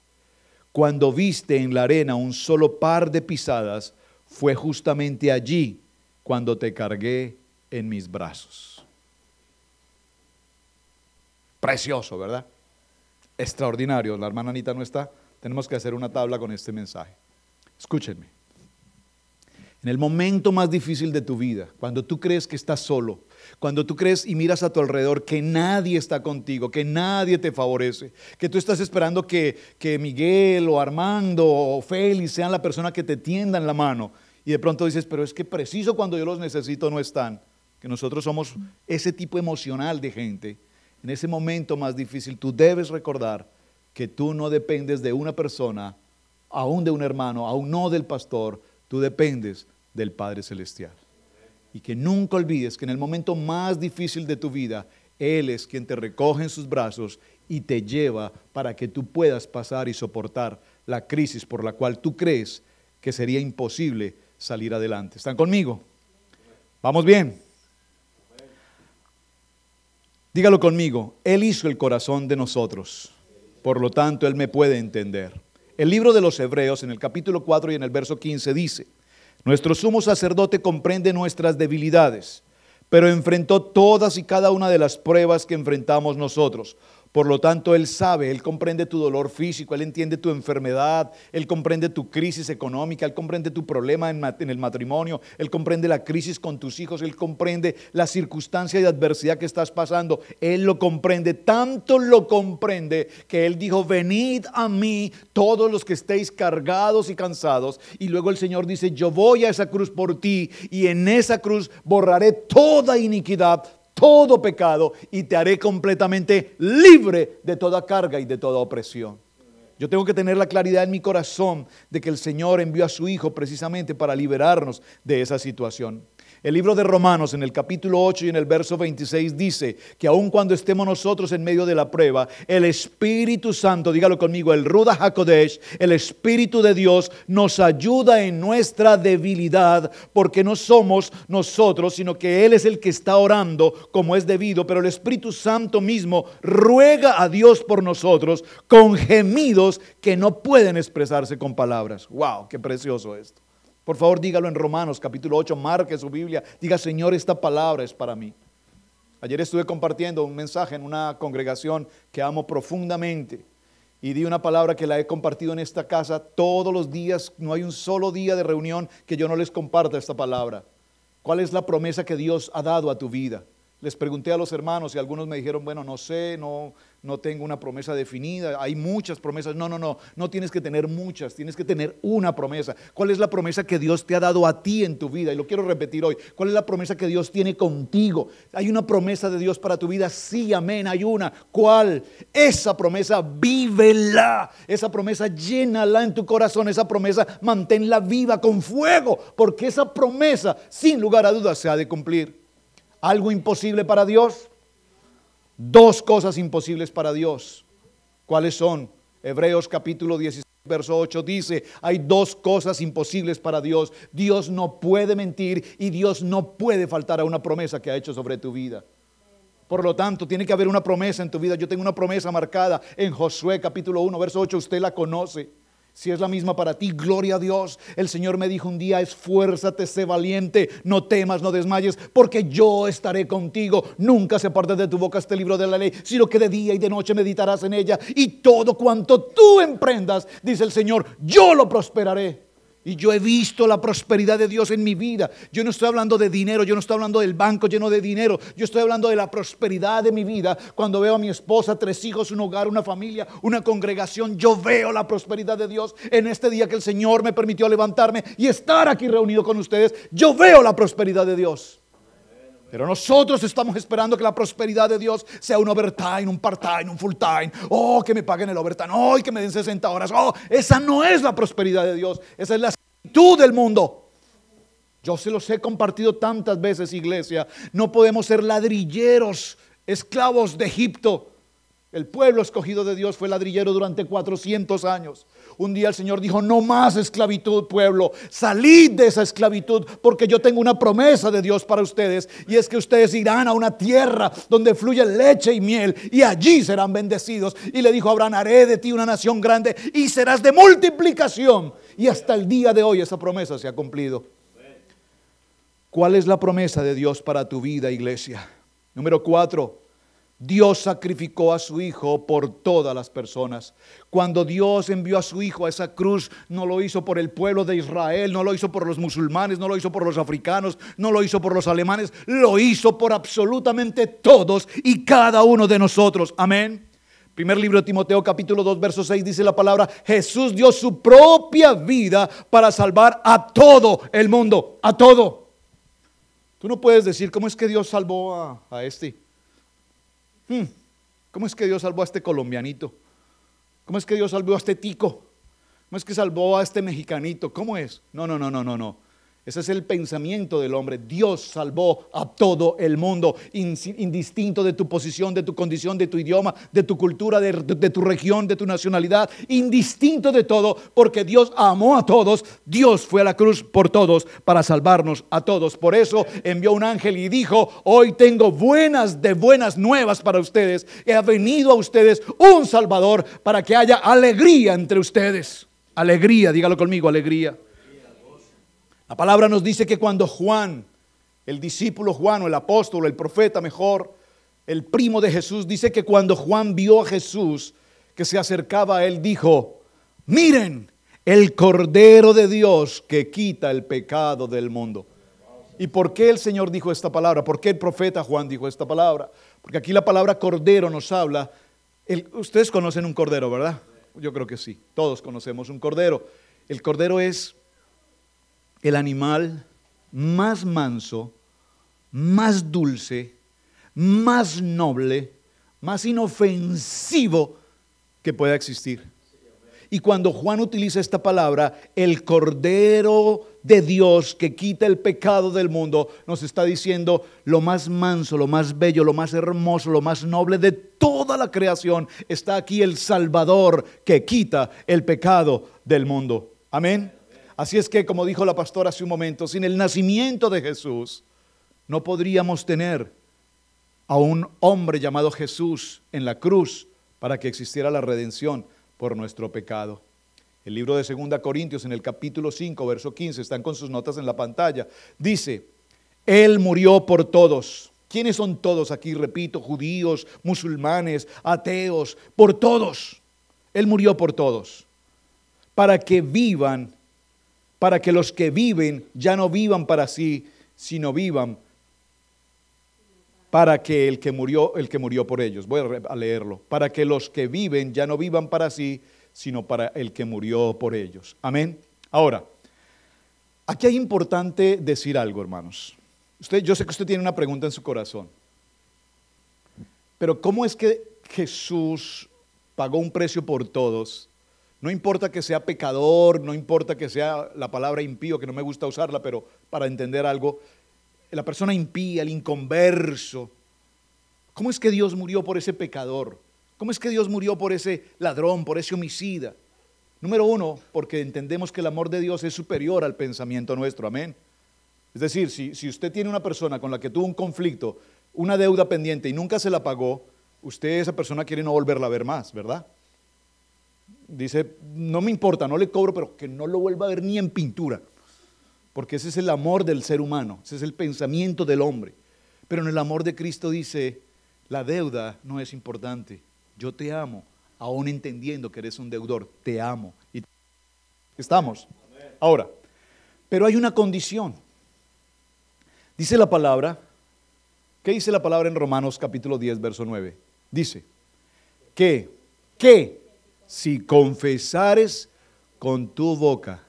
Cuando viste en la arena un solo par de pisadas, fue justamente allí cuando te cargué en mis brazos. Precioso, ¿verdad? Extraordinario. La hermana Anita no está. Tenemos que hacer una tabla con este mensaje. Escúchenme. En el momento más difícil de tu vida, cuando tú crees que estás solo, cuando tú crees y miras a tu alrededor que nadie está contigo, que nadie te favorece, que tú estás esperando que, Miguel o Armando o Félix sean la persona que te en la mano y de pronto dices, pero es que preciso cuando yo los necesito no están, que nosotros somos ese tipo emocional de gente. En ese momento más difícil tú debes recordar que tú no dependes de una persona, aún de un hermano, aún no del pastor, tú dependes del Padre Celestial. Y que nunca olvides que en el momento más difícil de tu vida, Él es quien te recoge en sus brazos y te lleva para que tú puedas pasar y soportar la crisis por la cual tú crees que sería imposible salir adelante. ¿Están conmigo? ¿Vamos bien? Dígalo conmigo, Él hizo el corazón de nosotros, por lo tanto Él me puede entender. El libro de los Hebreos en el capítulo 4 y en el verso 15 dice, nuestro sumo sacerdote comprende nuestras debilidades, pero enfrentó todas y cada una de las pruebas que enfrentamos nosotros por lo tanto, Él sabe, Él comprende tu dolor físico, Él entiende tu enfermedad, Él comprende tu crisis económica, Él comprende tu problema en, el matrimonio, Él comprende la crisis con tus hijos, Él comprende la circunstancia y adversidad que estás pasando. Él lo comprende, tanto lo comprende que Él dijo, venid a mí todos los que estéis cargados y cansados. Y luego el Señor dice, yo voy a esa cruz por ti y en esa cruz borraré toda iniquidad todo pecado y te haré completamente libre de toda carga y de toda opresión. Yo tengo que tener la claridad en mi corazón de que el Señor envió a su Hijo precisamente para liberarnos de esa situación. El libro de Romanos en el capítulo 8 y en el verso 26 dice que aun cuando estemos nosotros en medio de la prueba, el Espíritu Santo, dígalo conmigo, el Ruda Hakodesh, el Espíritu de Dios nos ayuda en nuestra debilidad porque no somos nosotros, sino que Él es el que está orando como es debido, pero el Espíritu Santo mismo ruega a Dios por nosotros con gemidos que no pueden expresarse con palabras. ¡Wow! ¡Qué precioso esto! Por favor, dígalo en Romanos capítulo 8, marque su Biblia, diga, Señor, esta palabra es para mí. Ayer estuve compartiendo un mensaje en una congregación que amo profundamente y di una palabra que la he compartido en esta casa todos los días, no hay un solo día de reunión que yo no les comparta esta palabra. ¿Cuál es la promesa que Dios ha dado a tu vida? Les pregunté a los hermanos y algunos me dijeron, bueno, no sé, no, no tengo una promesa definida, hay muchas promesas. No, no, no, no tienes que tener muchas, tienes que tener una promesa. ¿Cuál es la promesa que Dios te ha dado a ti en tu vida? Y lo quiero repetir hoy. ¿Cuál es la promesa que Dios tiene contigo? ¿Hay una promesa de Dios para tu vida? Sí, amén, hay una. ¿Cuál? Esa promesa, vívela. Esa promesa, llénala en tu corazón. Esa promesa, manténla viva con fuego, porque esa promesa, sin lugar a dudas, se ha de cumplir. ¿Algo imposible para Dios? dos cosas imposibles para Dios. ¿Cuáles son? Hebreos capítulo 16, verso 8 dice, hay dos cosas imposibles para Dios. Dios no puede mentir y Dios no puede faltar a una promesa que ha hecho sobre tu vida. Por lo tanto, tiene que haber una promesa en tu vida. Yo tengo una promesa marcada en Josué capítulo 1, verso 8. Usted la conoce. Si es la misma para ti, gloria a Dios. El Señor me dijo un día, esfuérzate, sé valiente, no temas, no desmayes, porque yo estaré contigo. Nunca se parte de tu boca este libro de la ley, sino que de día y de noche meditarás en ella. Y todo cuanto tú emprendas, dice el Señor, yo lo prosperaré. Y yo he visto la prosperidad de Dios en mi vida. Yo no estoy hablando de dinero, yo no estoy hablando del banco lleno de dinero. Yo estoy hablando de la prosperidad de mi vida. Cuando veo a mi esposa, tres hijos, un hogar, una familia, una congregación, yo veo la prosperidad de Dios en este día que el Señor me permitió levantarme y estar aquí reunido con ustedes. Yo veo la prosperidad de Dios. Pero nosotros estamos esperando que la prosperidad de Dios sea un overtime, un part-time, un full-time. Oh, que me paguen el overtime. Oh, que me den 60 horas. Oh, esa no es la prosperidad de Dios. Esa es la actitud del mundo. Yo se los he compartido tantas veces, iglesia. No podemos ser ladrilleros, esclavos de Egipto. El pueblo escogido de Dios fue ladrillero durante 400 años. Un día el Señor dijo, no más esclavitud, pueblo, salid de esa esclavitud, porque yo tengo una promesa de Dios para ustedes, y es que ustedes irán a una tierra donde fluye leche y miel, y allí serán bendecidos. Y le dijo Abraham, haré de ti una nación grande, y serás de multiplicación. Y hasta el día de hoy esa promesa se ha cumplido. ¿Cuál es la promesa de Dios para tu vida, iglesia? Número cuatro, Dios sacrificó a su Hijo por todas las personas. Cuando Dios envió a su Hijo a esa cruz, no lo hizo por el pueblo de Israel, no lo hizo por los musulmanes, no lo hizo por los africanos, no lo hizo por los alemanes, lo hizo por absolutamente todos y cada uno de nosotros. Amén. Primer libro de Timoteo capítulo 2 verso 6 dice la palabra, Jesús dio su propia vida para salvar a todo el mundo, a todo. Tú no puedes decir, ¿cómo es que Dios salvó a, a este? Mm. ¿Cómo es que Dios salvó a este colombianito? ¿Cómo es que Dios salvó a este tico? ¿Cómo es que salvó a este mexicanito? ¿Cómo es? No, no, no, no, no, no. Ese es el pensamiento del hombre. Dios salvó a todo el mundo, indistinto de tu posición, de tu condición, de tu idioma, de tu cultura, de, tu región, de tu nacionalidad, indistinto de todo, porque Dios amó a todos. Dios fue a la cruz por todos para salvarnos a todos. Por eso envió un ángel y dijo, hoy tengo buenas de buenas nuevas para ustedes. He venido a ustedes un Salvador para que haya alegría entre ustedes. Alegría, dígalo conmigo, alegría. La palabra nos dice que cuando Juan, el discípulo Juan o el apóstol, el profeta mejor, el primo de Jesús, dice que cuando Juan vio a Jesús que se acercaba a él, dijo, miren el Cordero de Dios que quita el pecado del mundo. ¿Y por qué el Señor dijo esta palabra? ¿Por qué el profeta Juan dijo esta palabra? Porque aquí la palabra cordero nos habla. ustedes conocen un cordero, ¿verdad? Yo creo que sí. Todos conocemos un cordero. El cordero es el animal más manso, más dulce, más noble, más inofensivo que pueda existir. Y cuando Juan utiliza esta palabra, el Cordero de Dios que quita el pecado del mundo, nos está diciendo lo más manso, lo más bello, lo más hermoso, lo más noble de toda la creación. Está aquí el Salvador que quita el pecado del mundo. Amén. Así es que, como dijo la pastora hace un momento, sin el nacimiento de Jesús, no podríamos tener a un hombre llamado Jesús en la cruz para que existiera la redención por nuestro pecado. El libro de 2 Corintios en el capítulo 5, verso 15, están con sus notas en la pantalla. Dice, Él murió por todos. ¿Quiénes son todos aquí? Repito, judíos, musulmanes, ateos, por todos. Él murió por todos, para que vivan para que los que viven ya no vivan para sí, sino vivan para que el que murió, el que murió por ellos. Voy a leerlo. Para que los que viven ya no vivan para sí, sino para el que murió por ellos. Amén. Ahora, aquí es importante decir algo, hermanos. Usted, yo sé que usted tiene una pregunta en su corazón. Pero ¿cómo es que Jesús pagó un precio por todos no importa que sea pecador, no importa que sea la palabra impío, que no me gusta usarla, pero para entender algo, la persona impía, el inconverso. ¿Cómo es que Dios murió por ese pecador? ¿Cómo es que Dios murió por ese ladrón, por ese homicida? Número uno, porque entendemos que el amor de Dios es superior al pensamiento nuestro, amén. Es decir, si, si usted tiene una persona con la que tuvo un conflicto, una deuda pendiente y nunca se la pagó, usted esa persona quiere no volverla a ver más, ¿verdad? dice, no me importa, no le cobro, pero que no lo vuelva a ver ni en pintura. Porque ese es el amor del ser humano, ese es el pensamiento del hombre. Pero en el amor de Cristo dice, la deuda no es importante. Yo te amo, aún entendiendo que eres un deudor, te amo. Y estamos. Ahora, pero hay una condición. Dice la palabra, ¿qué dice la palabra en Romanos capítulo 10, verso 9? Dice, que, que, si confesares con tu boca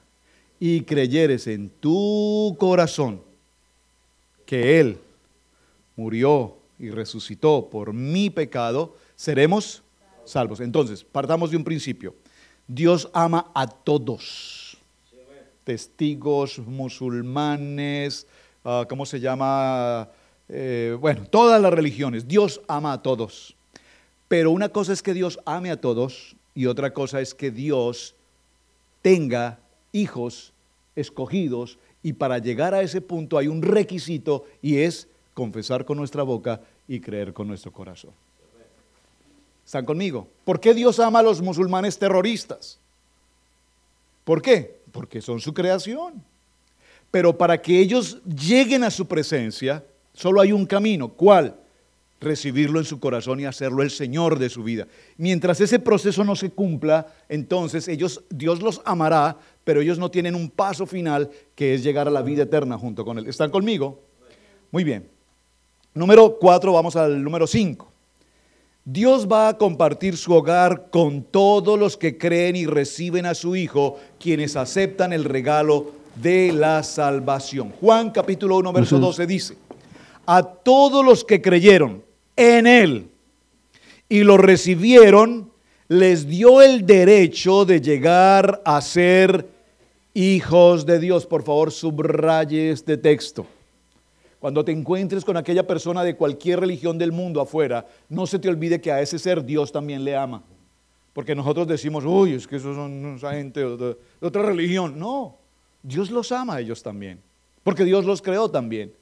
y creyeres en tu corazón que Él murió y resucitó por mi pecado, seremos salvos. Entonces, partamos de un principio. Dios ama a todos. Testigos, musulmanes, ah, ¿cómo se llama? Eh, bueno, todas las religiones. Dios ama a todos. Pero una cosa es que Dios ame a todos y otra cosa es que Dios tenga hijos escogidos y para llegar a ese punto hay un requisito y es confesar con nuestra boca y creer con nuestro corazón. ¿Están conmigo? ¿Por qué Dios ama a los musulmanes terroristas? ¿Por qué? Porque son su creación. Pero para que ellos lleguen a su presencia, solo hay un camino. ¿Cuál? recibirlo en su corazón y hacerlo el Señor de su vida. Mientras ese proceso no se cumpla, entonces ellos, Dios los amará, pero ellos no tienen un paso final que es llegar a la vida eterna junto con Él. ¿Están conmigo? Muy bien. Número cuatro vamos al número cinco Dios va a compartir su hogar con todos los que creen y reciben a su Hijo, quienes aceptan el regalo de la salvación. Juan capítulo 1, verso 12 dice, a todos los que creyeron, en él. Y lo recibieron, les dio el derecho de llegar a ser hijos de Dios. Por favor, subraye este texto. Cuando te encuentres con aquella persona de cualquier religión del mundo afuera, no se te olvide que a ese ser Dios también le ama. Porque nosotros decimos, uy, es que esos son gente de otra religión. No, Dios los ama a ellos también. Porque Dios los creó también.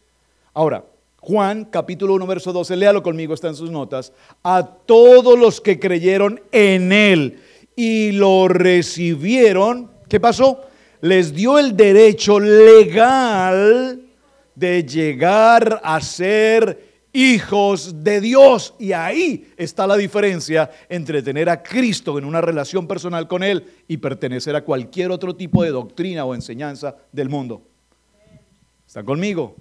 Ahora, Juan capítulo 1, verso 12, léalo conmigo, está en sus notas, a todos los que creyeron en él y lo recibieron, ¿qué pasó? Les dio el derecho legal de llegar a ser hijos de Dios. Y ahí está la diferencia entre tener a Cristo en una relación personal con Él y pertenecer a cualquier otro tipo de doctrina o enseñanza del mundo. ¿Están conmigo?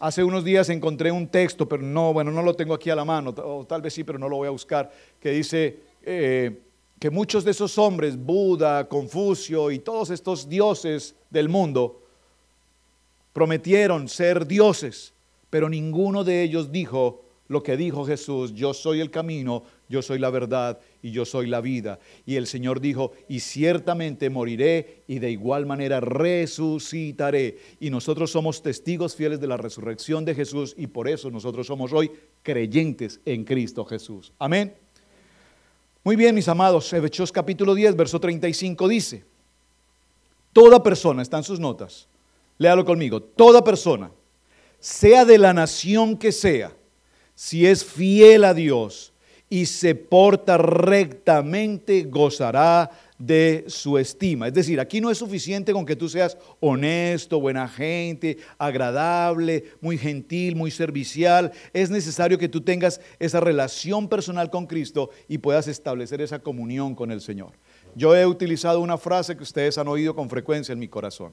Hace unos días encontré un texto, pero no, bueno, no lo tengo aquí a la mano, o tal vez sí, pero no lo voy a buscar, que dice eh, que muchos de esos hombres, Buda, Confucio y todos estos dioses del mundo, prometieron ser dioses, pero ninguno de ellos dijo lo que dijo Jesús, yo soy el camino, yo soy la verdad y yo soy la vida. Y el Señor dijo, y ciertamente moriré y de igual manera resucitaré. Y nosotros somos testigos fieles de la resurrección de Jesús y por eso nosotros somos hoy creyentes en Cristo Jesús. Amén. Muy bien, mis amados, Hechos capítulo 10, verso 35 dice, toda persona, está en sus notas, léalo conmigo, toda persona, sea de la nación que sea, si es fiel a Dios, y se porta rectamente, gozará de su estima. Es decir, aquí no es suficiente con que tú seas honesto, buena gente, agradable, muy gentil, muy servicial. Es necesario que tú tengas esa relación personal con Cristo y puedas establecer esa comunión con el Señor. Yo he utilizado una frase que ustedes han oído con frecuencia en mi corazón.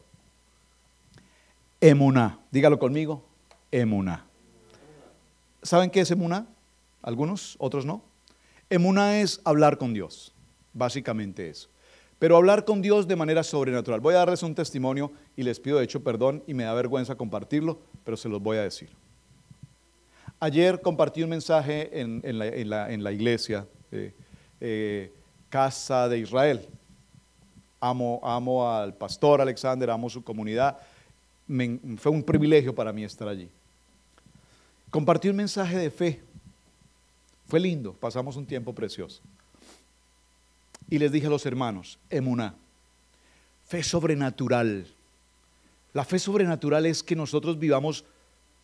Emuná. Dígalo conmigo. Emuná. ¿Saben qué es emuná? algunos, otros no. Emuna es hablar con Dios, básicamente eso. Pero hablar con Dios de manera sobrenatural. Voy a darles un testimonio y les pido de hecho perdón y me da vergüenza compartirlo, pero se los voy a decir. Ayer compartí un mensaje en, la, iglesia, eh, eh, Casa de Israel. Amo, amo al pastor Alexander, amo su comunidad. fue un privilegio para mí estar allí. Compartí un mensaje de fe fue lindo, pasamos un tiempo precioso. Y les dije a los hermanos, emuná, fe sobrenatural. La fe sobrenatural es que nosotros vivamos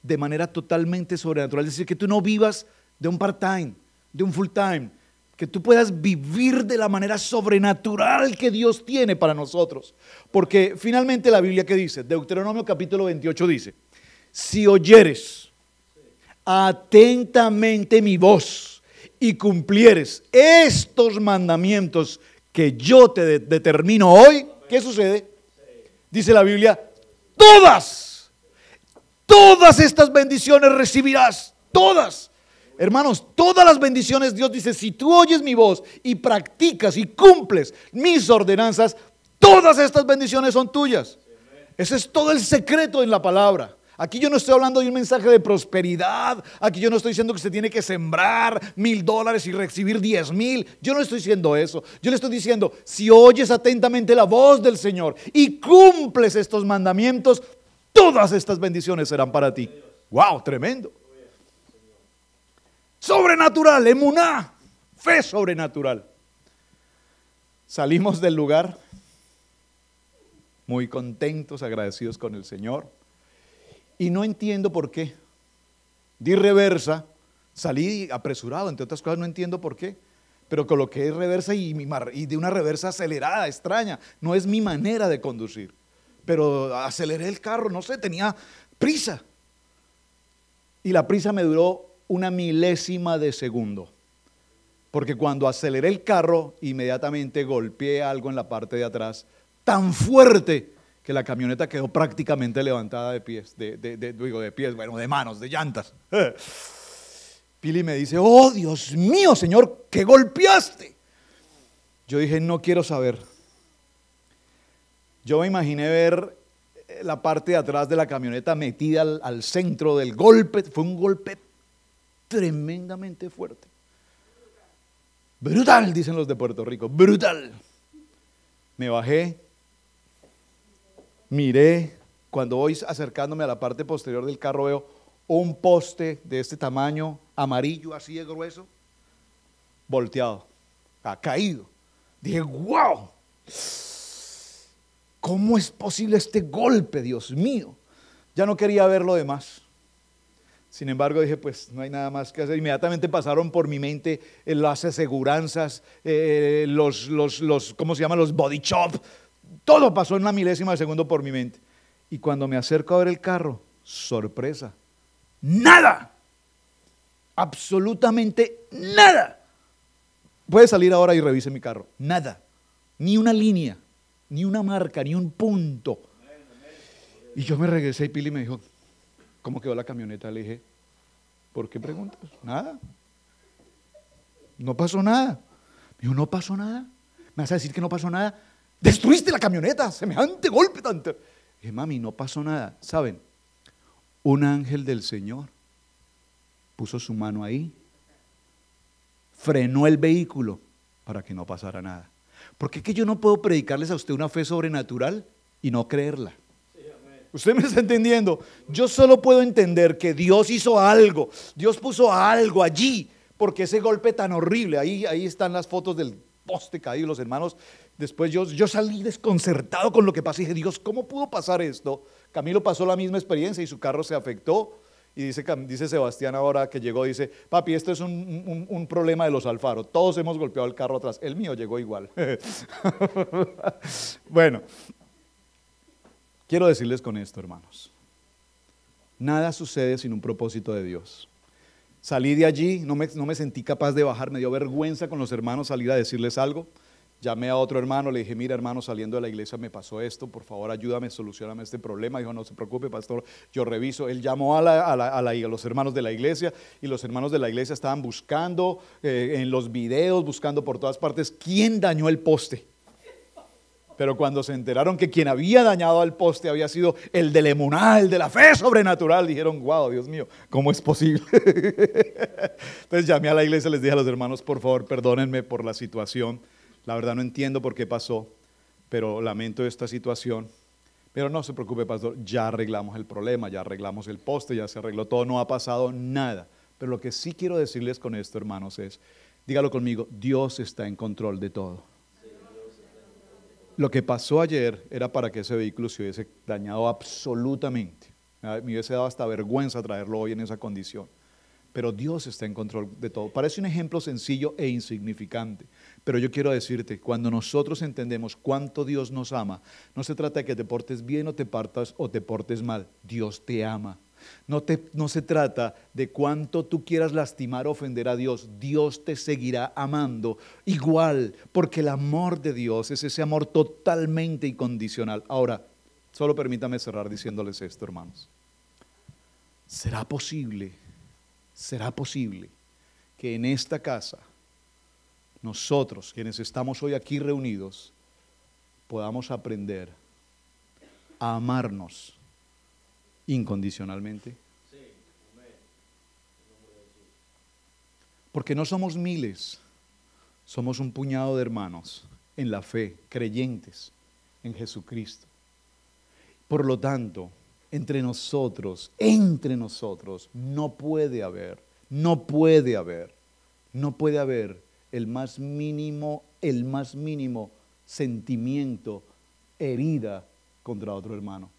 de manera totalmente sobrenatural. Es decir, que tú no vivas de un part-time, de un full-time, que tú puedas vivir de la manera sobrenatural que Dios tiene para nosotros. Porque finalmente la Biblia que dice, Deuteronomio capítulo 28 dice, si oyeres atentamente mi voz, y cumplieres estos mandamientos que yo te determino hoy, ¿qué sucede? Dice la Biblia, todas, todas estas bendiciones recibirás, todas. Hermanos, todas las bendiciones Dios dice, si tú oyes mi voz y practicas y cumples mis ordenanzas, todas estas bendiciones son tuyas. Ese es todo el secreto en la palabra. Aquí yo no estoy hablando de un mensaje de prosperidad. Aquí yo no estoy diciendo que se tiene que sembrar mil dólares y recibir diez mil. Yo no estoy diciendo eso. Yo le estoy diciendo, si oyes atentamente la voz del Señor y cumples estos mandamientos, todas estas bendiciones serán para ti. ¡Wow! Tremendo. Sobrenatural, emuná, fe sobrenatural. Salimos del lugar muy contentos, agradecidos con el Señor y no entiendo por qué. Di reversa, salí apresurado, entre otras cosas, no entiendo por qué. Pero coloqué reversa y, y de una reversa acelerada, extraña. No es mi manera de conducir. Pero aceleré el carro, no sé, tenía prisa. Y la prisa me duró una milésima de segundo. Porque cuando aceleré el carro, inmediatamente golpeé algo en la parte de atrás tan fuerte la camioneta quedó prácticamente levantada de pies, de, de, digo, de pies, bueno, de manos, de llantas. [laughs] Pili me dice, oh Dios mío, Señor, que golpeaste? Yo dije, no quiero saber. Yo me imaginé ver eh, la parte de atrás de la camioneta metida al centro del golpe. Fue un golpe tremendamente fuerte. Brutal, dicen los de Puerto Rico, brutal. Me bajé, miré, cuando voy acercándome a la parte posterior del carro, veo un poste de este tamaño, amarillo, así de grueso, volteado, ha caído. Dije, wow, ¿cómo es posible este golpe, Dios mío? Ya no quería ver lo demás. Sin embargo, dije, pues no hay nada más que hacer. Inmediatamente pasaron por mi mente las aseguranzas, eh, los, los, los, ¿cómo se llaman Los body shop, todo pasó en la milésima de segundo por mi mente. Y cuando me acerco a ver el carro, sorpresa, nada, absolutamente nada. Puede salir ahora y revise mi carro, nada, ni una línea, ni una marca, ni un punto. Y yo me regresé y Pili me dijo, ¿cómo quedó la camioneta? Le dije, ¿por qué preguntas? Nada. No pasó nada. Me dijo, no pasó nada. ¿Me vas a decir que no pasó nada? Destruiste la camioneta, semejante golpe tanto. mami, no pasó nada. ¿Saben? Un ángel del Señor puso su mano ahí, frenó el vehículo para que no pasara nada. ¿Por qué que yo no puedo predicarles a usted una fe sobrenatural y no creerla. Usted me está entendiendo. Yo solo puedo entender que Dios hizo algo. Dios puso algo allí. Porque ese golpe tan horrible. Ahí, ahí están las fotos del poste caído. Los hermanos después yo, salí desconcertado con lo que pasó y dije, Dios, ¿cómo pudo pasar esto? Camilo pasó la misma experiencia y su carro se afectó. Y dice, Sebastián ahora que llegó, dice, papi, esto es un, problema de los alfaros. todos hemos golpeado el carro atrás, el mío llegó igual. [laughs] bueno, quiero decirles con esto, hermanos, nada sucede sin un propósito de Dios. Salí de allí, no no me sentí capaz de bajar, me dio vergüenza con los hermanos salir a decirles algo. Llamé a otro hermano, le dije, mira hermano, saliendo de la iglesia me pasó esto, por favor ayúdame, solucioname este problema. Dijo, no se preocupe, pastor, yo reviso. Él llamó a, los hermanos de la iglesia y los hermanos de la iglesia estaban buscando eh, en los videos, buscando por todas partes quién dañó el poste. Pero cuando se enteraron que quien había dañado al poste había sido el del emunal, el de la fe sobrenatural, dijeron, wow, Dios mío, ¿cómo es posible? [laughs] Entonces llamé a la iglesia, les dije a los hermanos, por favor, perdónenme por la situación la verdad no entiendo por qué pasó, pero lamento esta situación. Pero no se preocupe, pastor, ya arreglamos el problema, ya arreglamos el poste, ya se arregló todo, no ha pasado nada. Pero lo que sí quiero decirles con esto, hermanos, es, dígalo conmigo, Dios está en control de todo. Lo que pasó ayer era para que ese vehículo se hubiese dañado absolutamente. Me hubiese dado hasta vergüenza traerlo hoy en esa condición pero Dios está en control de todo. Parece un ejemplo sencillo e insignificante, pero yo quiero decirte, cuando nosotros entendemos cuánto Dios nos ama, no se trata de que te portes bien o te partas o te portes mal, Dios te ama. No, no se trata de cuánto tú quieras lastimar o ofender a Dios. Dios te seguirá amando igual, porque el amor de Dios es ese amor totalmente incondicional. Ahora, solo permítame cerrar diciéndoles esto, hermanos. ¿Será posible será posible que en esta casa nosotros, quienes estamos hoy aquí reunidos, podamos aprender a amarnos incondicionalmente. Porque no somos miles, somos un puñado de hermanos en la fe, creyentes en Jesucristo. Por lo tanto, entre nosotros, entre nosotros, no puede haber, no puede haber, no puede haber el más mínimo, el más mínimo sentimiento, herida contra otro hermano.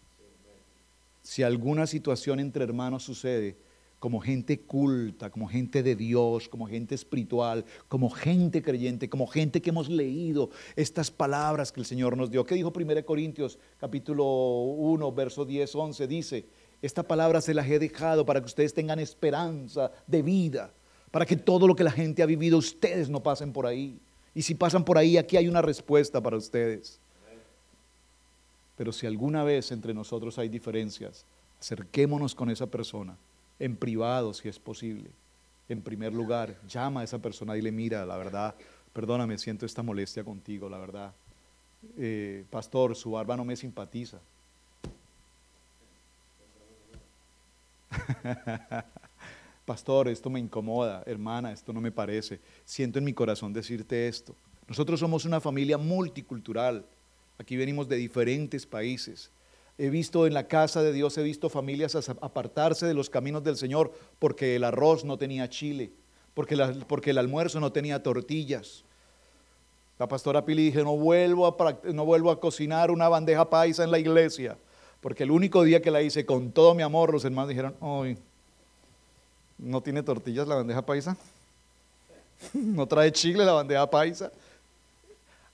Si alguna situación entre hermanos sucede, como gente culta, como gente de Dios, como gente espiritual, como gente creyente, como gente que hemos leído estas palabras que el Señor nos dio. ¿Qué dijo 1 Corintios capítulo 1, verso 10, 11? Dice, esta palabra se las he dejado para que ustedes tengan esperanza de vida, para que todo lo que la gente ha vivido ustedes no pasen por ahí. Y si pasan por ahí, aquí hay una respuesta para ustedes. Pero si alguna vez entre nosotros hay diferencias, acerquémonos con esa persona en privado si es posible. En primer lugar, llama a esa persona y le mira, la verdad, perdóname, siento esta molestia contigo, la verdad. Eh, pastor, su barba no me simpatiza. [laughs] Pastor, esto me incomoda, hermana, esto no me parece. Siento en mi corazón decirte esto. Nosotros somos una familia multicultural. Aquí venimos de diferentes países. He visto en la casa de Dios, he visto familias apartarse de los caminos del Señor porque el arroz no tenía chile, porque, el almuerzo no tenía tortillas. La pastora Pili dije, no vuelvo, a, no vuelvo a cocinar una bandeja paisa en la iglesia, porque el único día que la hice con todo mi amor, los hermanos dijeron, hoy ¿no tiene tortillas la bandeja paisa? [laughs] ¿No trae chile la bandeja paisa?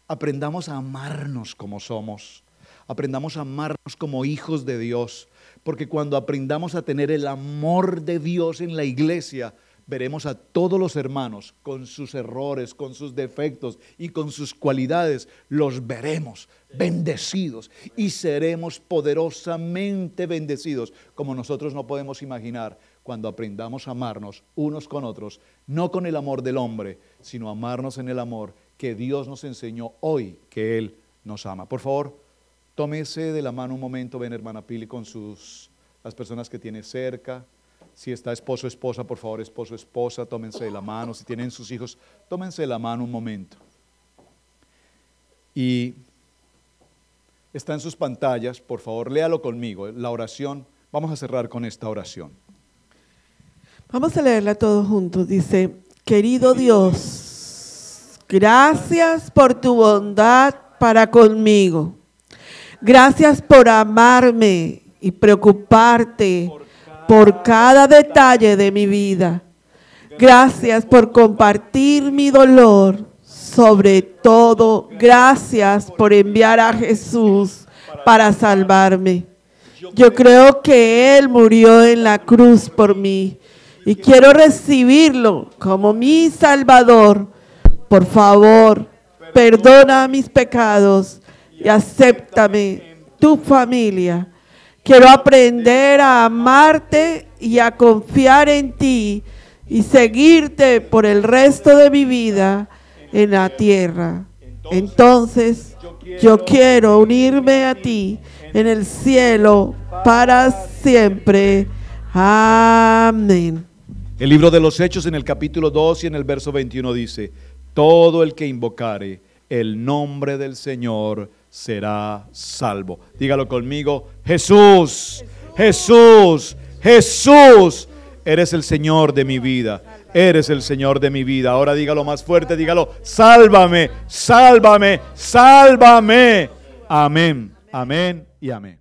Aprendamos a amarnos como somos aprendamos a amarnos como hijos de Dios, porque cuando aprendamos a tener el amor de Dios en la iglesia, veremos a todos los hermanos con sus errores, con sus defectos y con sus cualidades, los veremos bendecidos y seremos poderosamente bendecidos, como nosotros no podemos imaginar cuando aprendamos a amarnos unos con otros, no con el amor del hombre, sino amarnos en el amor que Dios nos enseñó hoy que Él nos ama. Por favor, Tómese de la mano un momento, ven hermana Pili, con sus, las personas que tiene cerca. Si está esposo, esposa, por favor, esposo, esposa, tómense de la mano. Si tienen sus hijos, tómense de la mano un momento. Y está en sus pantallas, por favor, léalo conmigo. Eh, la oración, vamos a cerrar con esta oración. Vamos a leerla todos juntos. Dice, querido Dios, gracias por tu bondad para conmigo. Gracias por amarme y preocuparte por cada detalle de mi vida. Gracias por compartir mi dolor. Sobre todo, gracias por enviar a Jesús para salvarme. Yo creo que Él murió en la cruz por mí y quiero recibirlo como mi Salvador. Por favor, perdona mis pecados y acéptame tu familia. Quiero aprender a amarte y a confiar en ti y seguirte por el resto de mi vida en la tierra. Entonces yo quiero unirme a ti en el cielo para siempre. Amén. El libro de los Hechos en el capítulo 2 y en el verso 21 dice, todo el que invocare el nombre del Señor, será salvo. Dígalo conmigo, Jesús, Jesús, Jesús, eres el Señor de mi vida. Eres el Señor de mi vida. Ahora dígalo más fuerte, dígalo, sálvame, sálvame, sálvame. Amén, amén y amén.